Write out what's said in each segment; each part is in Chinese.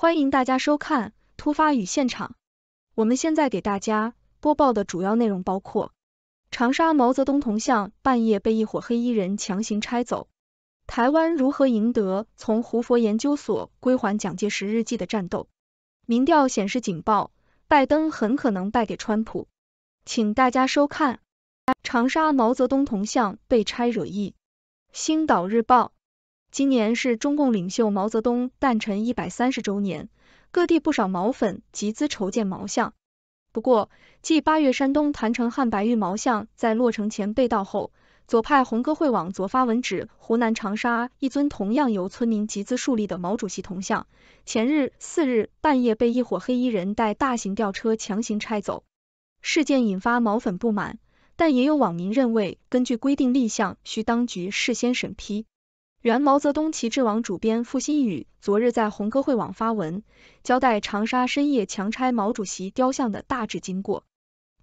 欢迎大家收看《突发与现场》。我们现在给大家播报的主要内容包括：长沙毛泽东铜像半夜被一伙黑衣人强行拆走；台湾如何赢得从胡佛研究所归还蒋介石日记的战斗？民调显示警报，拜登很可能败给川普。请大家收看《长沙毛泽东铜像被拆惹议》。《星岛日报》。今年是中共领袖毛泽东诞辰一百三十周年，各地不少毛粉集资筹建毛像。不过，继八月山东郯城汉白玉毛像在落成前被盗后，左派红歌会网昨发文指，湖南长沙一尊同样由村民集资树立的毛主席铜像，前日四日半夜被一伙黑衣人带大型吊车强行拆走。事件引发毛粉不满，但也有网民认为，根据规定，立项需当局事先审批。原毛泽东旗帜网主编付新宇昨日在红歌会网发文，交代长沙深夜强拆毛主席雕像的大致经过。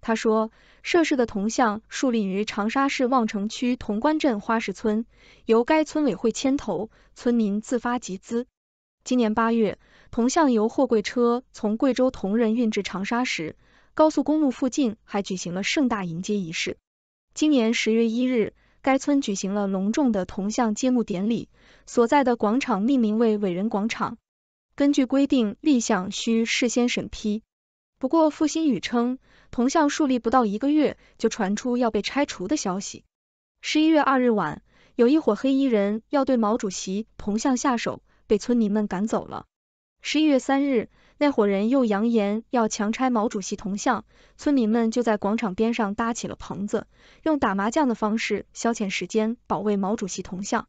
他说，涉事的铜像树立于长沙市望城区铜官镇花石村，由该村委会牵头，村民自发集资。今年八月，铜像由货柜车从贵州铜仁运至长沙时，高速公路附近还举行了盛大迎接仪式。今年十月一日。该村举行了隆重的铜像揭幕典礼，所在的广场命名为“伟人广场”。根据规定，立项需事先审批。不过，付新宇称，铜像树立不到一个月，就传出要被拆除的消息。十一月二日晚，有一伙黑衣人要对毛主席铜像下手，被村民们赶走了。十一月三日。那伙人又扬言要强拆毛主席铜像，村民们就在广场边上搭起了棚子，用打麻将的方式消遣时间，保卫毛主席铜像。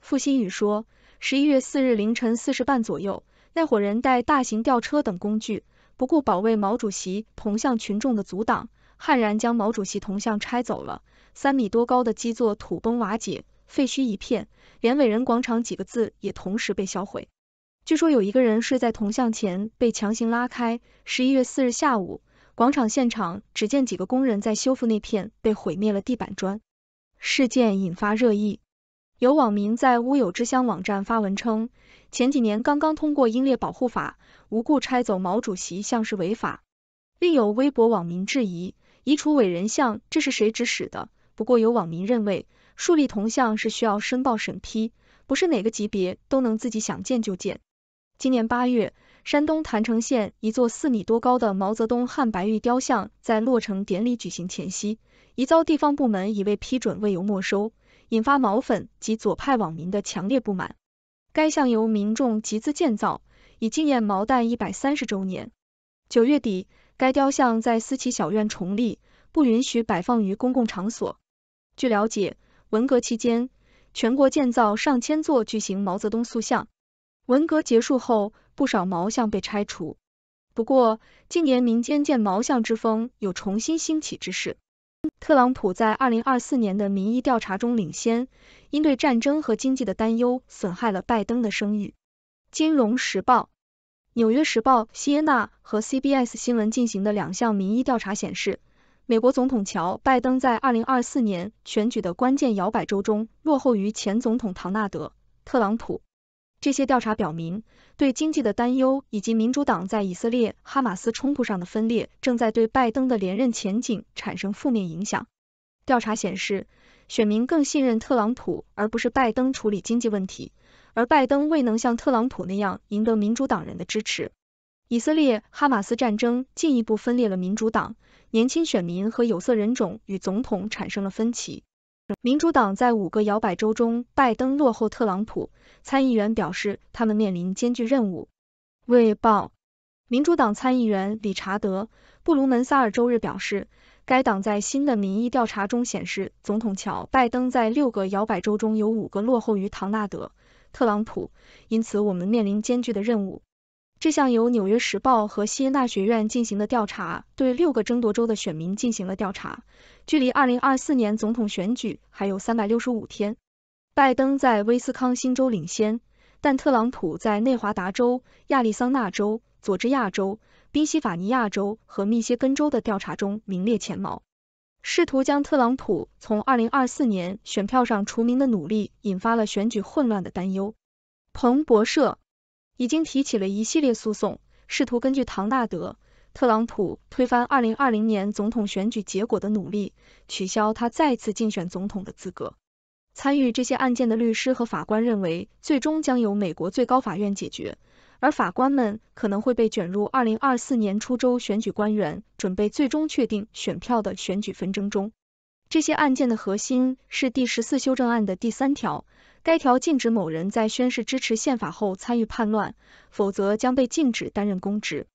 付新宇说，十一月四日凌晨四时半左右，那伙人带大型吊车等工具，不顾保卫毛主席铜像群众的阻挡，悍然将毛主席铜像拆走了，三米多高的基座土崩瓦解，废墟一片，连伟人广场几个字也同时被销毁。据说有一个人睡在铜像前，被强行拉开。十一月四日下午，广场现场只见几个工人在修复那片被毁灭了地板砖。事件引发热议，有网民在乌有之乡网站发文称，前几年刚刚通过英烈保护法，无故拆走毛主席像是违法。另有微博网民质疑，移除伟人像这是谁指使的？不过有网民认为，树立铜像是需要申报审批，不是哪个级别都能自己想建就建。今年八月，山东郯城县一座四米多高的毛泽东汉白玉雕像在落成典礼举行前夕，疑遭地方部门以未批准未由没收，引发毛粉及左派网民的强烈不满。该像由民众集资建造，以纪念毛诞一百三十周年。九月底，该雕像在私企小院重立，不允许摆放于公共场所。据了解，文革期间，全国建造上千座巨型毛泽东塑像。文革结束后，不少毛像被拆除。不过，近年民间建毛像之风有重新兴起之势。特朗普在二零二四年的民意调查中领先，因对战争和经济的担忧损害了拜登的声誉。金融时报、纽约时报、希耶纳和 CBS 新闻进行的两项民意调查显示，美国总统乔拜登在二零二四年选举的关键摇摆州中落后于前总统唐纳德·特朗普。这些调查表明，对经济的担忧以及民主党在以色列哈马斯冲突上的分裂，正在对拜登的连任前景产生负面影响。调查显示，选民更信任特朗普而不是拜登处理经济问题，而拜登未能像特朗普那样赢得民主党人的支持。以色列哈马斯战争进一步分裂了民主党，年轻选民和有色人种与总统产生了分歧。民主党在五个摇摆州中，拜登落后特朗普。参议员表示，他们面临艰巨任务。卫报，民主党参议员理查德·布鲁门萨尔周日表示，该党在新的民意调查中显示，总统乔·拜登在六个摇摆州中有五个落后于唐纳德·特朗普，因此我们面临艰巨的任务。这项由《纽约时报》和西耶纳学院进行的调查，对六个争夺州的选民进行了调查。距离二零二四年总统选举还有三百六十五天，拜登在威斯康星州领先，但特朗普在内华达州、亚利桑那州、佐治亚州、宾夕法尼亚州和密歇根州的调查中名列前茅。试图将特朗普从二零二四年选票上除名的努力，引发了选举混乱的担忧。彭博社。已经提起了一系列诉讼，试图根据唐纳德·特朗普推翻二零二零年总统选举结果的努力，取消他再次竞选总统的资格。参与这些案件的律师和法官认为，最终将由美国最高法院解决，而法官们可能会被卷入二零二四年初州选举官员准备最终确定选票的选举纷争中。这些案件的核心是第十四修正案的第三条。该条禁止某人在宣誓支持宪法后参与叛乱，否则将被禁止担任公职。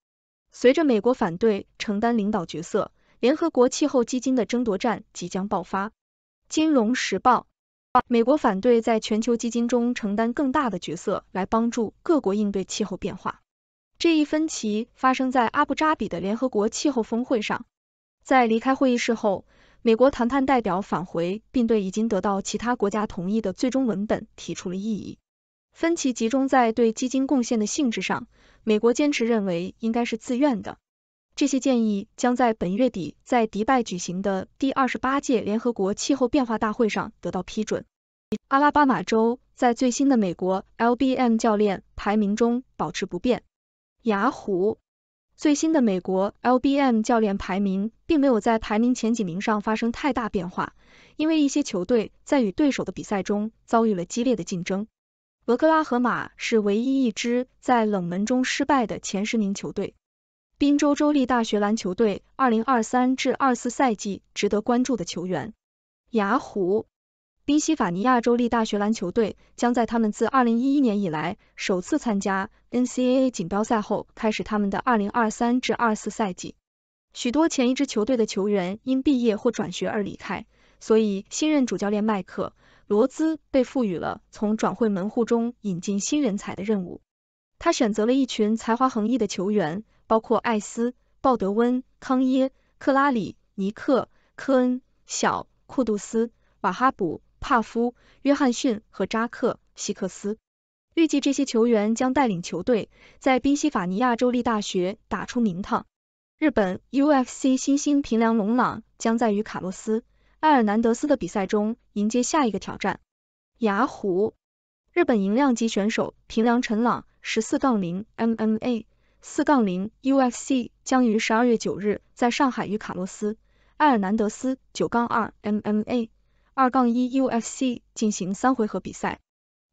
随着美国反对承担领导角色，联合国气候基金的争夺战即将爆发。《金融时报》：美国反对在全球基金中承担更大的角色，来帮助各国应对气候变化。这一分歧发生在阿布扎比的联合国气候峰会上。在离开会议室后。美国谈判代表返回，并对已经得到其他国家同意的最终文本提出了异议。分歧集中在对基金贡献的性质上，美国坚持认为应该是自愿的。这些建议将在本月底在迪拜举行的第二十八届联合国气候变化大会上得到批准。阿拉巴马州在最新的美国 LBM 教练排名中保持不变。雅虎。最新的美国 LBM 教练排名并没有在排名前几名上发生太大变化，因为一些球队在与对手的比赛中遭遇了激烈的竞争。俄克拉荷马是唯一一支在冷门中失败的前十名球队。宾州州立大学篮球队2023-24赛季值得关注的球员。雅虎。宾夕法尼亚州立大学篮球队将在他们自2011年以来首次参加 NCAA 锦标赛后开始他们的2023至24赛季。许多前一支球队的球员因毕业或转学而离开，所以新任主教练迈克·罗兹被赋予了从转会门户中引进新人才的任务。他选择了一群才华横溢的球员，包括艾斯、鲍德温、康耶、克拉里、尼克、科恩、小库杜斯、瓦哈卜。帕夫、约翰逊和扎克·希克斯预计这些球员将带领球队在宾夕法尼亚州立大学打出名堂。日本 UFC 新星平良龙朗将在与卡洛斯·埃尔南德斯的比赛中迎接下一个挑战。雅虎，日本银量级选手平良陈朗十四杠零 MMA 四杠零 UFC 将于十二月九日在上海与卡洛斯·埃尔南德斯九杠二 MMA。二杠一 UFC 进行三回合比赛。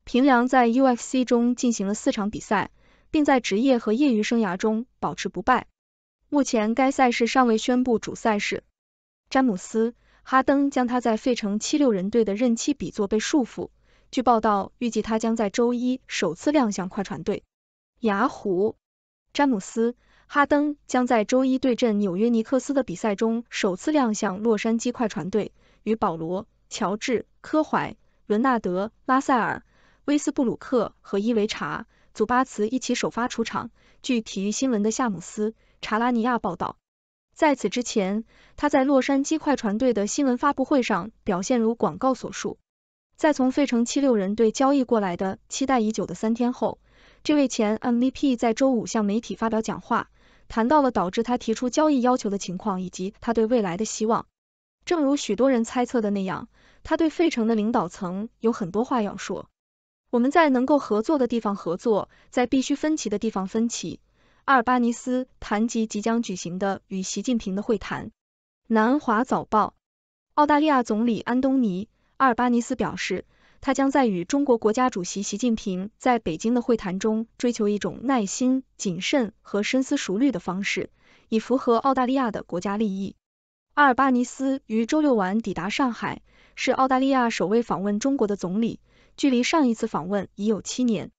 平良在 UFC 中进行了四场比赛，并在职业和业余生涯中保持不败。目前该赛事尚未宣布主赛事。詹姆斯哈登将他在费城七六人队的任期比作被束缚。据报道，预计他将在周一首次亮相快船队。雅虎詹姆斯哈登将在周一对阵纽约尼克斯的比赛中首次亮相洛杉矶快船队，与保罗。乔治、科怀、伦纳德、拉塞尔、威斯布鲁克和伊维查、祖巴茨一起首发出场。据体育新闻的夏姆斯·查拉尼亚报道，在此之前，他在洛杉矶快船队的新闻发布会上表现如广告所述。在从费城七六人队交易过来的期待已久的三天后，这位前 MVP 在周五向媒体发表讲话，谈到了导致他提出交易要求的情况以及他对未来的希望。正如许多人猜测的那样，他对费城的领导层有很多话要说。我们在能够合作的地方合作，在必须分歧的地方分歧。阿尔巴尼斯谈及即将举行的与习近平的会谈。南华早报，澳大利亚总理安东尼·阿尔巴尼斯表示，他将在与中国国家主席习近平在北京的会谈中追求一种耐心、谨慎和深思熟虑的方式，以符合澳大利亚的国家利益。阿尔巴尼斯于周六晚抵达上海，是澳大利亚首位访问中国的总理。距离上一次访问已有七年。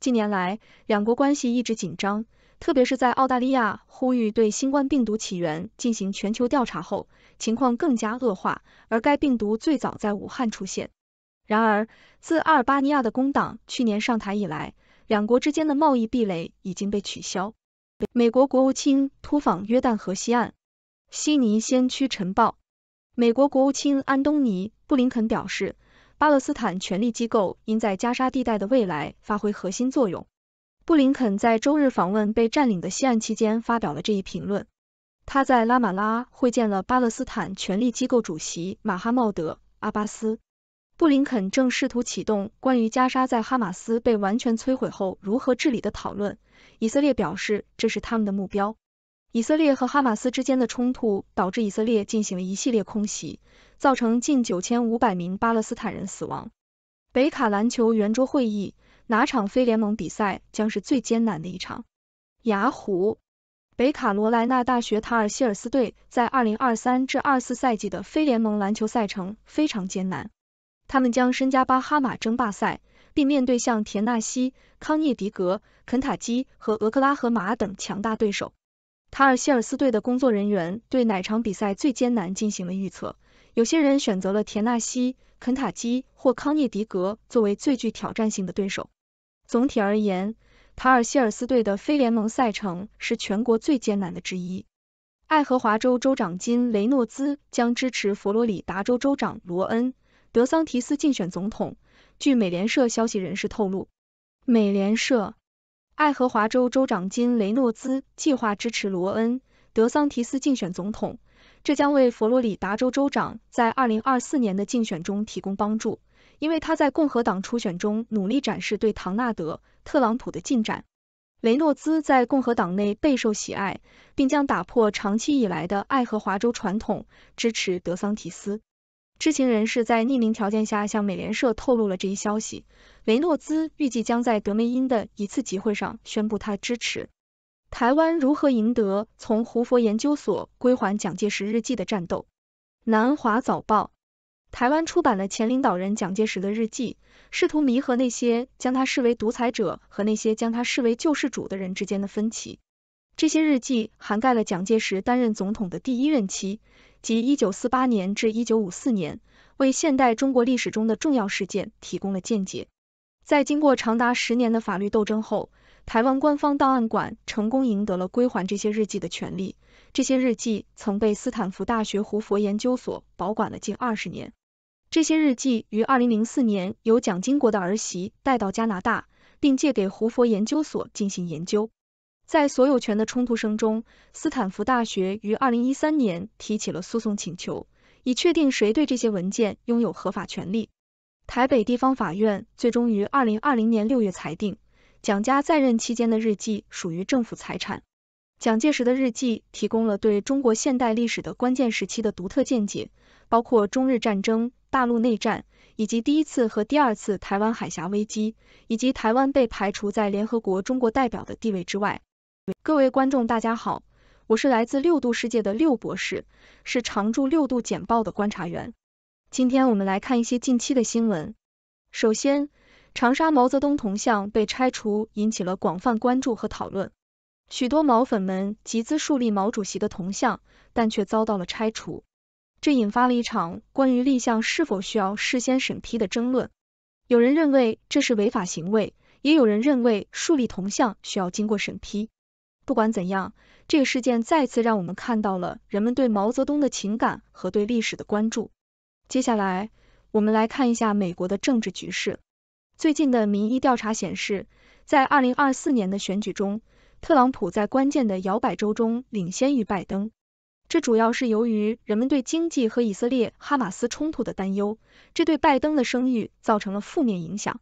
近年来，两国关系一直紧张，特别是在澳大利亚呼吁对新冠病毒起源进行全球调查后，情况更加恶化。而该病毒最早在武汉出现。然而，自阿尔巴尼亚的工党去年上台以来，两国之间的贸易壁垒已经被取消。美国国务卿突访约旦河西岸。悉尼先驱晨报，美国国务卿安东尼·布林肯表示，巴勒斯坦权力机构应在加沙地带的未来发挥核心作用。布林肯在周日访问被占领的西岸期间发表了这一评论。他在拉马拉会见了巴勒斯坦权力机构主席马哈茂德·阿巴斯。布林肯正试图启动关于加沙在哈马斯被完全摧毁后如何治理的讨论。以色列表示这是他们的目标。以色列和哈马斯之间的冲突导致以色列进行了一系列空袭，造成近九千五百名巴勒斯坦人死亡。北卡篮球圆桌会议，哪场非联盟比赛将是最艰难的一场？雅虎，北卡罗来纳大学塔尔希尔斯队在二零二三至二四赛季的非联盟篮球赛程非常艰难，他们将参加巴哈马争霸赛，并面对像田纳西、康涅狄格、肯塔基和俄克拉荷马等强大对手。塔尔希尔斯队的工作人员对哪场比赛最艰难进行了预测，有些人选择了田纳西、肯塔基或康涅狄格作为最具挑战性的对手。总体而言，塔尔希尔斯队的非联盟赛程是全国最艰难的之一。爱荷华州州长金·雷诺兹将支持佛罗里达州州长罗恩·德桑提斯竞选总统。据美联社消息人士透露，美联社。爱荷华州州长金·雷诺兹计划支持罗恩·德桑提斯竞选总统，这将为佛罗里达州州长在二零二四年的竞选中提供帮助，因为他在共和党初选中努力展示对唐纳德·特朗普的进展。雷诺兹在共和党内备受喜爱，并将打破长期以来的爱荷华州传统，支持德桑提斯。知情人士在匿名条件下向美联社透露了这一消息。雷诺兹预计将在德梅因的一次集会上宣布他支持。台湾如何赢得从胡佛研究所归还蒋介石日记的战斗？南华早报：台湾出版了前领导人蒋介石的日记，试图弥合那些将他视为独裁者和那些将他视为救世主的人之间的分歧。这些日记涵盖了蒋介石担任总统的第一任期。及一九四八年至一九五四年，为现代中国历史中的重要事件提供了见解。在经过长达十年的法律斗争后，台湾官方档案馆成功赢得了归还这些日记的权利。这些日记曾被斯坦福大学胡佛研究所保管了近二十年。这些日记于二零零四年由蒋经国的儿媳带到加拿大，并借给胡佛研究所进行研究。在所有权的冲突声中，斯坦福大学于二零一三年提起了诉讼请求，以确定谁对这些文件拥有合法权利。台北地方法院最终于二零二零年六月裁定，蒋家在任期间的日记属于政府财产。蒋介石的日记提供了对中国现代历史的关键时期的独特见解，包括中日战争、大陆内战以及第一次和第二次台湾海峡危机，以及台湾被排除在联合国中国代表的地位之外。各位观众，大家好，我是来自六度世界的六博士，是常驻六度简报的观察员。今天我们来看一些近期的新闻。首先，长沙毛泽东铜像被拆除引起了广泛关注和讨论。许多毛粉们集资树立毛主席的铜像，但却遭到了拆除，这引发了一场关于立项是否需要事先审批的争论。有人认为这是违法行为，也有人认为树立铜像需要经过审批。不管怎样，这个事件再次让我们看到了人们对毛泽东的情感和对历史的关注。接下来，我们来看一下美国的政治局势。最近的民意调查显示，在二零二四年的选举中，特朗普在关键的摇摆州中领先于拜登。这主要是由于人们对经济和以色列哈马斯冲突的担忧，这对拜登的声誉造成了负面影响。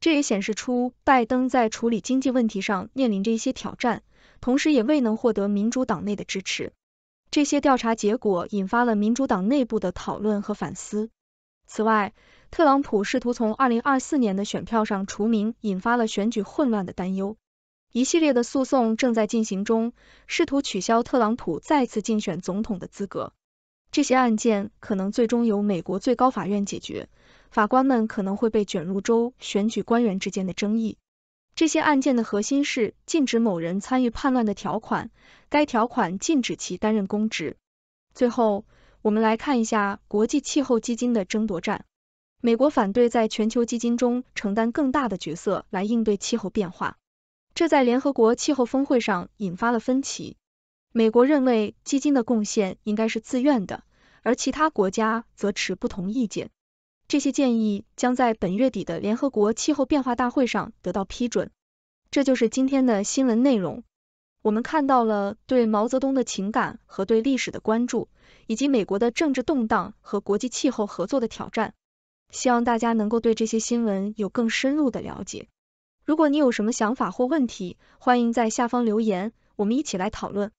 这也显示出拜登在处理经济问题上面临着一些挑战。同时也未能获得民主党内的支持，这些调查结果引发了民主党内部的讨论和反思。此外，特朗普试图从二零二四年的选票上除名，引发了选举混乱的担忧。一系列的诉讼正在进行中，试图取消特朗普再次竞选总统的资格。这些案件可能最终由美国最高法院解决，法官们可能会被卷入州选举官员之间的争议。这些案件的核心是禁止某人参与叛乱的条款，该条款禁止其担任公职。最后，我们来看一下国际气候基金的争夺战。美国反对在全球基金中承担更大的角色来应对气候变化，这在联合国气候峰会上引发了分歧。美国认为基金的贡献应该是自愿的，而其他国家则持不同意见。这些建议将在本月底的联合国气候变化大会上得到批准。这就是今天的新闻内容。我们看到了对毛泽东的情感和对历史的关注，以及美国的政治动荡和国际气候合作的挑战。希望大家能够对这些新闻有更深入的了解。如果你有什么想法或问题，欢迎在下方留言，我们一起来讨论。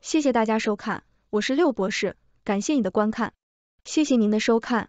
谢谢大家收看，我是六博士，感谢你的观看，谢谢您的收看。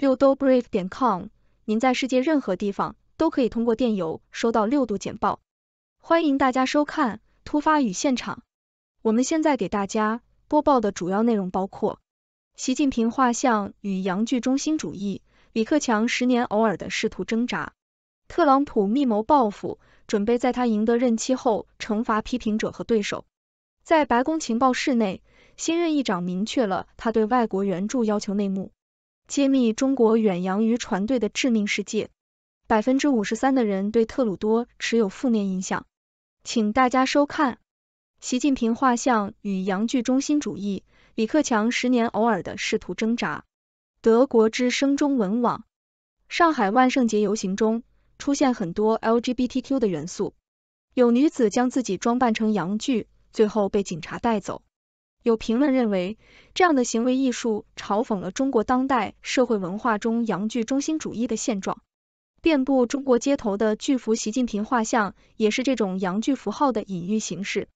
六度 brief 点 com，您在世界任何地方都可以通过电邮收到六度简报。欢迎大家收看突发与现场。我们现在给大家播报的主要内容包括：习近平画像与洋剧中心主义，李克强十年偶尔的试图挣扎，特朗普密谋报复，准备在他赢得任期后惩罚批评者和对手。在白宫情报室内，新任议长明确了他对外国援助要求内幕。揭秘中国远洋渔船队的致命世界。百分之五十三的人对特鲁多持有负面印象。请大家收看。习近平画像与洋剧中心主义。李克强十年偶尔的试图挣扎。德国之声中文网。上海万圣节游行中出现很多 LGBTQ 的元素，有女子将自己装扮成洋剧，最后被警察带走。有评论认为，这样的行为艺术嘲讽了中国当代社会文化中“洋具中心主义”的现状。遍布中国街头的巨幅习近平画像，也是这种“洋具符号的隐喻形式。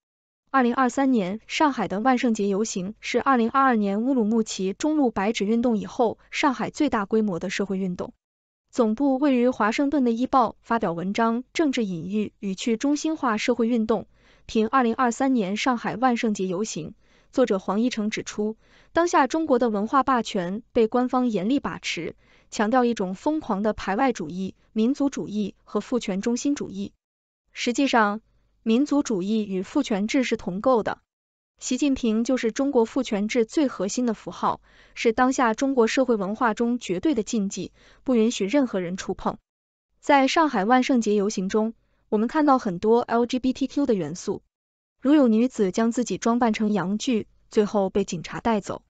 二零二三年上海的万圣节游行是二零二二年乌鲁木齐中路白纸运动以后上海最大规模的社会运动。总部位于华盛顿的《一报》发表文章《政治隐喻与去中心化社会运动》，评二零二三年上海万圣节游行。作者黄一成指出，当下中国的文化霸权被官方严厉把持，强调一种疯狂的排外主义、民族主义和父权中心主义。实际上，民族主义与父权制是同构的。习近平就是中国父权制最核心的符号，是当下中国社会文化中绝对的禁忌，不允许任何人触碰。在上海万圣节游行中，我们看到很多 LGBTQ 的元素。如有女子将自己装扮成洋具，最后被警察带走，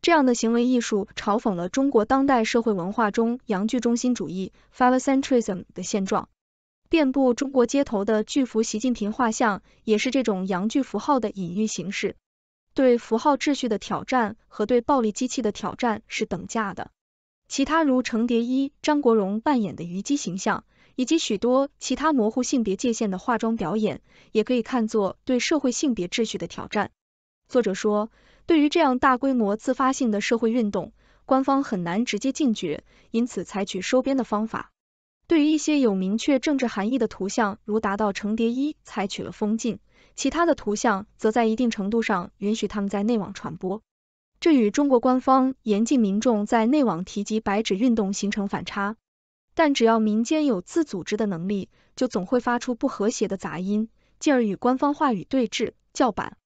这样的行为艺术嘲讽了中国当代社会文化中洋具中心主义 （fascentrism） 的现状。遍布中国街头的巨幅习近平画像，也是这种洋具符号的隐喻形式。对符号秩序的挑战和对暴力机器的挑战是等价的。其他如程蝶衣、张国荣扮演的虞姬形象。以及许多其他模糊性别界限的化妆表演，也可以看作对社会性别秩序的挑战。作者说，对于这样大规模自发性的社会运动，官方很难直接禁绝，因此采取收编的方法。对于一些有明确政治含义的图像，如达到程蝶衣，采取了封禁；其他的图像则在一定程度上允许他们在内网传播。这与中国官方严禁民众在内网提及白纸运动形成反差。但只要民间有自组织的能力，就总会发出不和谐的杂音，进而与官方话语对峙、叫板。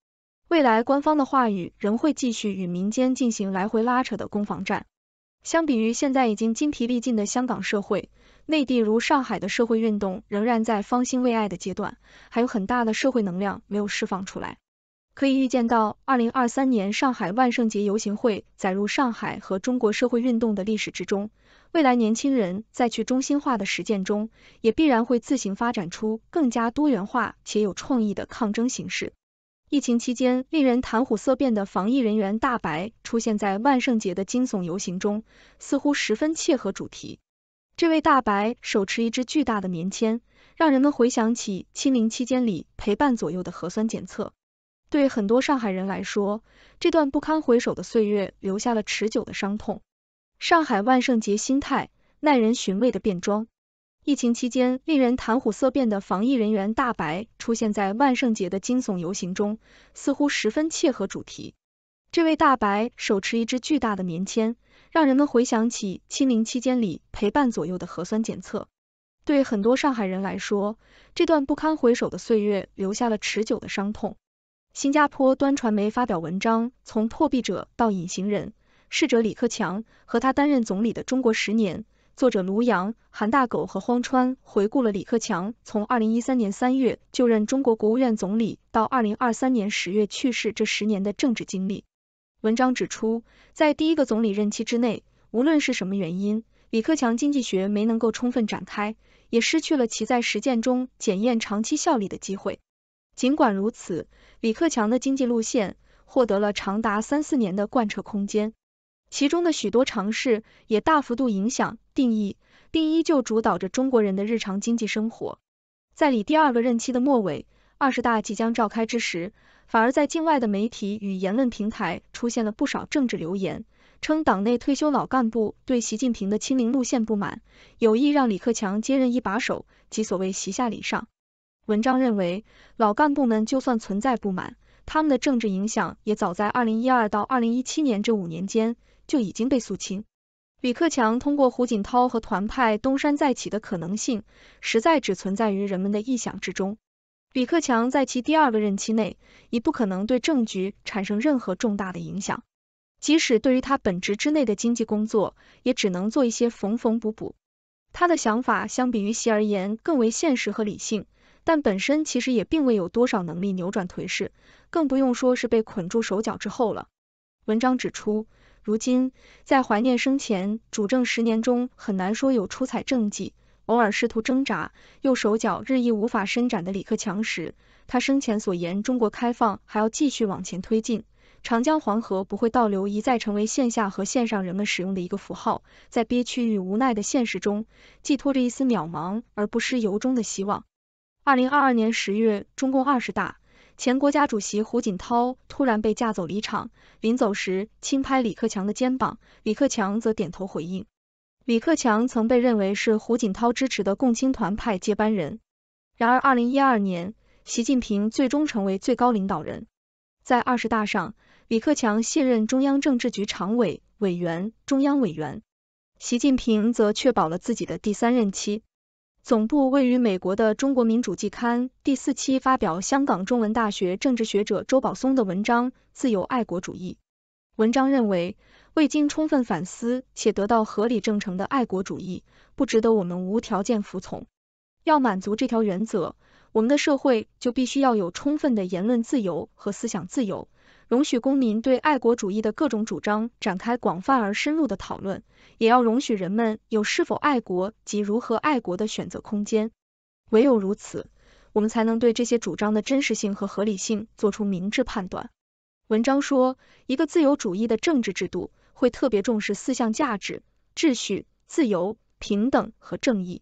未来官方的话语仍会继续与民间进行来回拉扯的攻防战。相比于现在已经筋疲力尽的香港社会，内地如上海的社会运动仍然在方兴未艾的阶段，还有很大的社会能量没有释放出来。可以预见到，二零二三年上海万圣节游行会载入上海和中国社会运动的历史之中。未来年轻人在去中心化的实践中，也必然会自行发展出更加多元化且有创意的抗争形式。疫情期间令人谈虎色变的防疫人员大白出现在万圣节的惊悚游行中，似乎十分切合主题。这位大白手持一支巨大的棉签，让人们回想起清明期间里陪伴左右的核酸检测。对很多上海人来说，这段不堪回首的岁月留下了持久的伤痛。上海万圣节心态耐人寻味的变装，疫情期间令人谈虎色变的防疫人员大白出现在万圣节的惊悚游行中，似乎十分切合主题。这位大白手持一支巨大的棉签，让人们回想起清明期间里陪伴左右的核酸检测。对很多上海人来说，这段不堪回首的岁月留下了持久的伤痛。新加坡端传媒发表文章，从破壁者到隐形人。逝者李克强和他担任总理的中国十年，作者卢阳、韩大狗和荒川回顾了李克强从二零一三年三月就任中国国务院总理到二零二三年十月去世这十年的政治经历。文章指出，在第一个总理任期之内，无论是什么原因，李克强经济学没能够充分展开，也失去了其在实践中检验长期效力的机会。尽管如此，李克强的经济路线获得了长达三四年的贯彻空间。其中的许多尝试也大幅度影响定义，并依旧主导着中国人的日常经济生活。在李第二个任期的末尾，二十大即将召开之时，反而在境外的媒体与言论平台出现了不少政治留言，称党内退休老干部对习近平的亲临路线不满，有意让李克强接任一把手，即所谓“席下礼上”。文章认为，老干部们就算存在不满，他们的政治影响也早在二零一二到二零一七年这五年间。就已经被肃清。李克强通过胡锦涛和团派东山再起的可能性，实在只存在于人们的臆想之中。李克强在其第二个任期内，已不可能对政局产生任何重大的影响，即使对于他本职之内的经济工作，也只能做一些缝缝补补。他的想法相比于其而言更为现实和理性，但本身其实也并未有多少能力扭转颓势，更不用说是被捆住手脚之后了。文章指出。如今，在怀念生前主政十年中很难说有出彩政绩，偶尔试图挣扎，又手脚日益无法伸展的李克强时，他生前所言中国开放还要继续往前推进，长江黄河不会倒流，一再成为线下和线上人们使用的一个符号，在憋屈与无奈的现实中，寄托着一丝渺茫而不失由衷的希望。二零二二年十月，中共二十大。前国家主席胡锦涛突然被架走离场，临走时轻拍李克强的肩膀，李克强则点头回应。李克强曾被认为是胡锦涛支持的共青团派接班人，然而二零一二年，习近平最终成为最高领导人。在二十大上，李克强卸任中央政治局常委、委员、中央委员，习近平则确保了自己的第三任期。总部位于美国的《中国民主季刊》第四期发表香港中文大学政治学者周宝松的文章《自由爱国主义》。文章认为，未经充分反思且得到合理证成的爱国主义，不值得我们无条件服从。要满足这条原则，我们的社会就必须要有充分的言论自由和思想自由。容许公民对爱国主义的各种主张展开广泛而深入的讨论，也要容许人们有是否爱国及如何爱国的选择空间。唯有如此，我们才能对这些主张的真实性和合理性做出明智判断。文章说，一个自由主义的政治制度会特别重视四项价值：秩序、自由、平等和正义。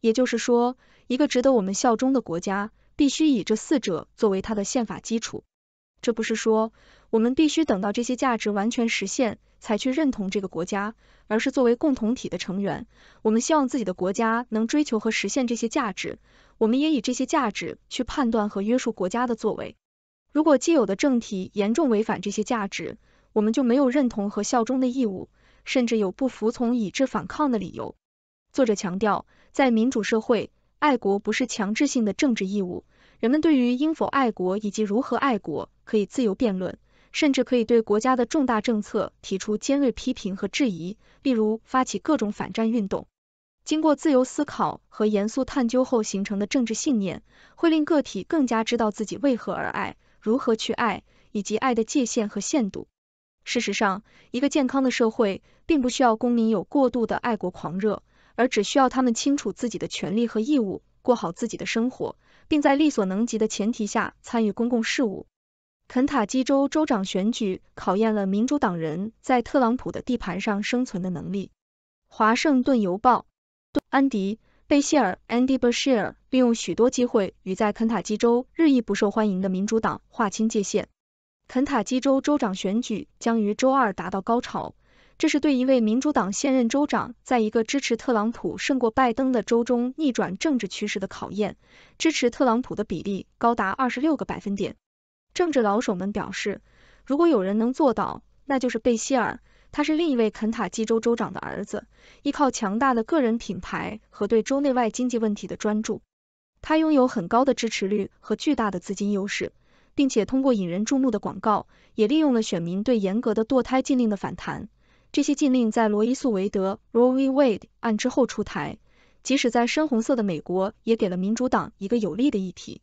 也就是说，一个值得我们效忠的国家必须以这四者作为它的宪法基础。这不是说我们必须等到这些价值完全实现才去认同这个国家，而是作为共同体的成员，我们希望自己的国家能追求和实现这些价值，我们也以这些价值去判断和约束国家的作为。如果既有的政体严重违反这些价值，我们就没有认同和效忠的义务，甚至有不服从以致反抗的理由。作者强调，在民主社会，爱国不是强制性的政治义务，人们对于应否爱国以及如何爱国。可以自由辩论，甚至可以对国家的重大政策提出尖锐批评和质疑，例如发起各种反战运动。经过自由思考和严肃探究后形成的政治信念，会令个体更加知道自己为何而爱，如何去爱，以及爱的界限和限度。事实上，一个健康的社会并不需要公民有过度的爱国狂热，而只需要他们清楚自己的权利和义务，过好自己的生活，并在力所能及的前提下参与公共事务。肯塔基州州长选举考验了民主党人在特朗普的地盘上生存的能力。华盛顿邮报，安迪·贝谢尔 （Andy Beshear） 利用许多机会与在肯塔基州日益不受欢迎的民主党划清界限。肯塔基州州长选举将于周二达到高潮，这是对一位民主党现任州长在一个支持特朗普胜过拜登的州中逆转政治趋势的考验。支持特朗普的比例高达二十六个百分点。政治老手们表示，如果有人能做到，那就是贝希尔。他是另一位肯塔基州州长的儿子，依靠强大的个人品牌和对州内外经济问题的专注，他拥有很高的支持率和巨大的资金优势，并且通过引人注目的广告，也利用了选民对严格的堕胎禁令的反弹。这些禁令在罗伊素维德 （Roe v. Wade） 案之后出台，即使在深红色的美国，也给了民主党一个有利的议题。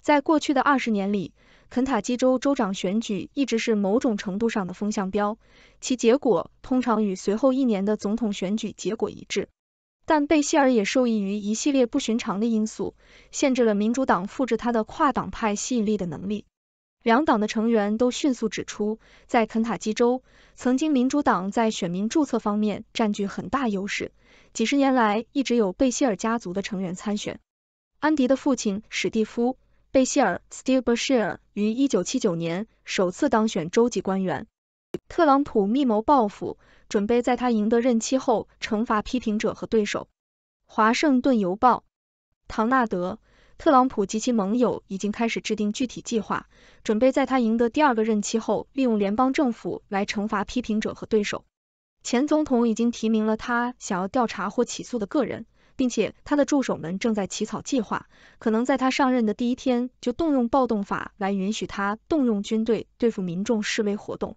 在过去的二十年里，肯塔基州州长选举一直是某种程度上的风向标，其结果通常与随后一年的总统选举结果一致。但贝希尔也受益于一系列不寻常的因素，限制了民主党复制他的跨党派吸引力的能力。两党的成员都迅速指出，在肯塔基州，曾经民主党在选民注册方面占据很大优势，几十年来一直有贝希尔家族的成员参选。安迪的父亲史蒂夫。贝希尔 s t e v l e Bishir） 于1979年首次当选州级官员。特朗普密谋报复，准备在他赢得任期后惩罚批评者和对手。华盛顿邮报：唐纳德·特朗普及其盟友已经开始制定具体计划，准备在他赢得第二个任期后利用联邦政府来惩罚批评者和对手。前总统已经提名了他想要调查或起诉的个人。并且他的助手们正在起草计划，可能在他上任的第一天就动用暴动法来允许他动用军队对付民众示威活动。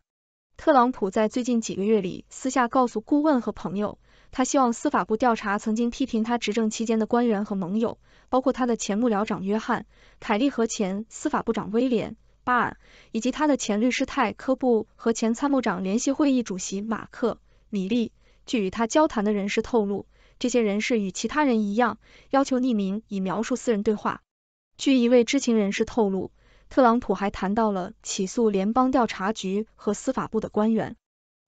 特朗普在最近几个月里私下告诉顾问和朋友，他希望司法部调查曾经批评他执政期间的官员和盟友，包括他的前幕僚长约翰·凯利和前司法部长威廉·巴尔，以及他的前律师泰·科布和前参谋长联席会议主席马克·米利。据与他交谈的人士透露。这些人士与其他人一样，要求匿名以描述私人对话。据一位知情人士透露，特朗普还谈到了起诉联邦调查局和司法部的官员。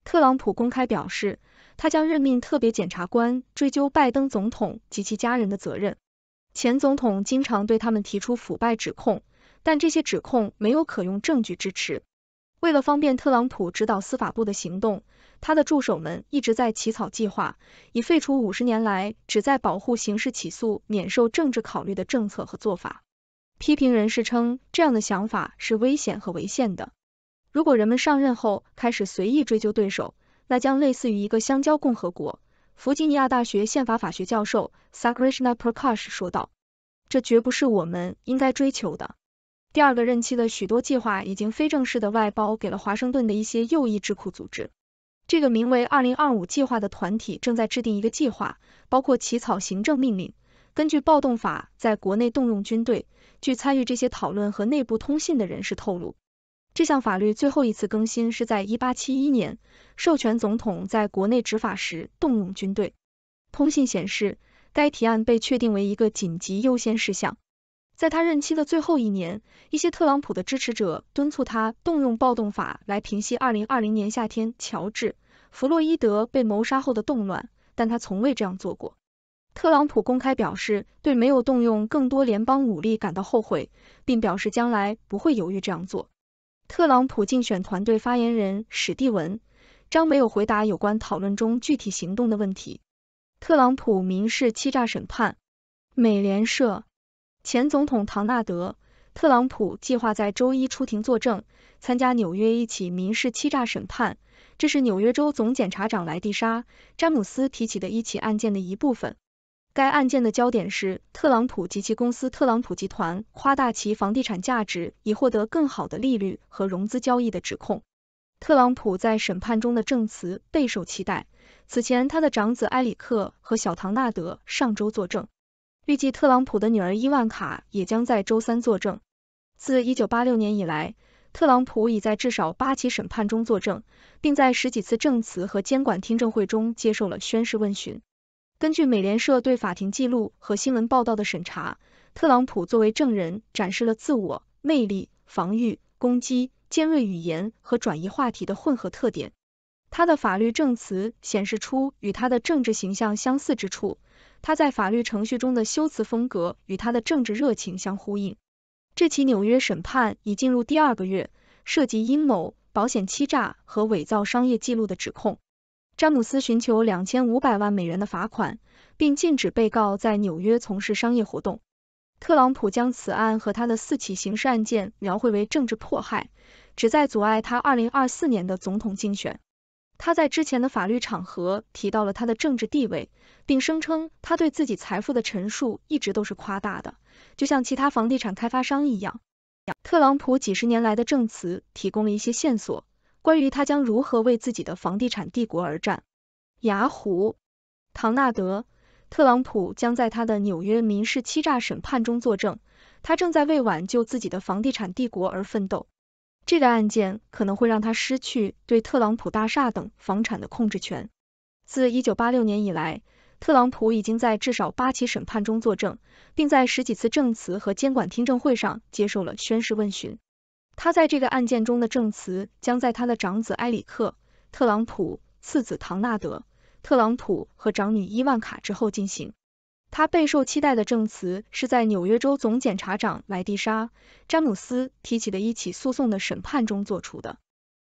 特朗普公开表示，他将任命特别检察官追究拜登总统及其家人的责任。前总统经常对他们提出腐败指控，但这些指控没有可用证据支持。为了方便特朗普指导司法部的行动。他的助手们一直在起草计划，以废除五十年来旨在保护刑事起诉免受政治考虑的政策和做法。批评人士称，这样的想法是危险和违宪的。如果人们上任后开始随意追究对手，那将类似于一个香蕉共和国。弗吉尼亚大学宪法法学教授 Sakrishna Prakash 说道：“这绝不是我们应该追求的。”第二个任期的许多计划已经非正式的外包给了华盛顿的一些右翼智库组织。这个名为“二零二五计划”的团体正在制定一个计划，包括起草行政命令，根据暴动法在国内动用军队。据参与这些讨论和内部通信的人士透露，这项法律最后一次更新是在一八七一年，授权总统在国内执法时动用军队。通信显示，该提案被确定为一个紧急优先事项。在他任期的最后一年，一些特朗普的支持者敦促他动用暴动法来平息二零二零年夏天乔治。弗洛伊德被谋杀后的动乱，但他从未这样做过。特朗普公开表示对没有动用更多联邦武力感到后悔，并表示将来不会犹豫这样做。特朗普竞选团队发言人史蒂文·张没有回答有关讨论中具体行动的问题。特朗普民事欺诈审判。美联社。前总统唐纳德·特朗普计划在周一出庭作证，参加纽约一起民事欺诈审判。这是纽约州总检察长莱蒂莎·詹姆斯提起的一起案件的一部分。该案件的焦点是特朗普及其公司特朗普集团夸大其房地产价值以获得更好的利率和融资交易的指控。特朗普在审判中的证词备受期待。此前，他的长子埃里克和小唐纳德上周作证，预计特朗普的女儿伊万卡也将在周三作证。自一九八六年以来。特朗普已在至少八起审判中作证，并在十几次证词和监管听证会中接受了宣誓问询。根据美联社对法庭记录和新闻报道的审查，特朗普作为证人展示了自我魅力、防御、攻击、尖锐语言和转移话题的混合特点。他的法律证词显示出与他的政治形象相似之处。他在法律程序中的修辞风格与他的政治热情相呼应。这起纽约审判已进入第二个月，涉及阴谋、保险欺诈和伪造商业记录的指控。詹姆斯寻求两千五百万美元的罚款，并禁止被告在纽约从事商业活动。特朗普将此案和他的四起刑事案件描绘为政治迫害，旨在阻碍他二零二四年的总统竞选。他在之前的法律场合提到了他的政治地位，并声称他对自己财富的陈述一直都是夸大的，就像其他房地产开发商一样。特朗普几十年来的证词提供了一些线索，关于他将如何为自己的房地产帝国而战。雅虎，唐纳德·特朗普将在他的纽约民事欺诈审判中作证，他正在为挽救自己的房地产帝国而奋斗。这个案件可能会让他失去对特朗普大厦等房产的控制权。自一九八六年以来，特朗普已经在至少八起审判中作证，并在十几次证词和监管听证会上接受了宣誓问询。他在这个案件中的证词将在他的长子埃里克·特朗普、次子唐纳德·特朗普和长女伊万卡之后进行。他备受期待的证词是在纽约州总检察长莱蒂莎·詹姆斯提起的一起诉讼的审判中作出的。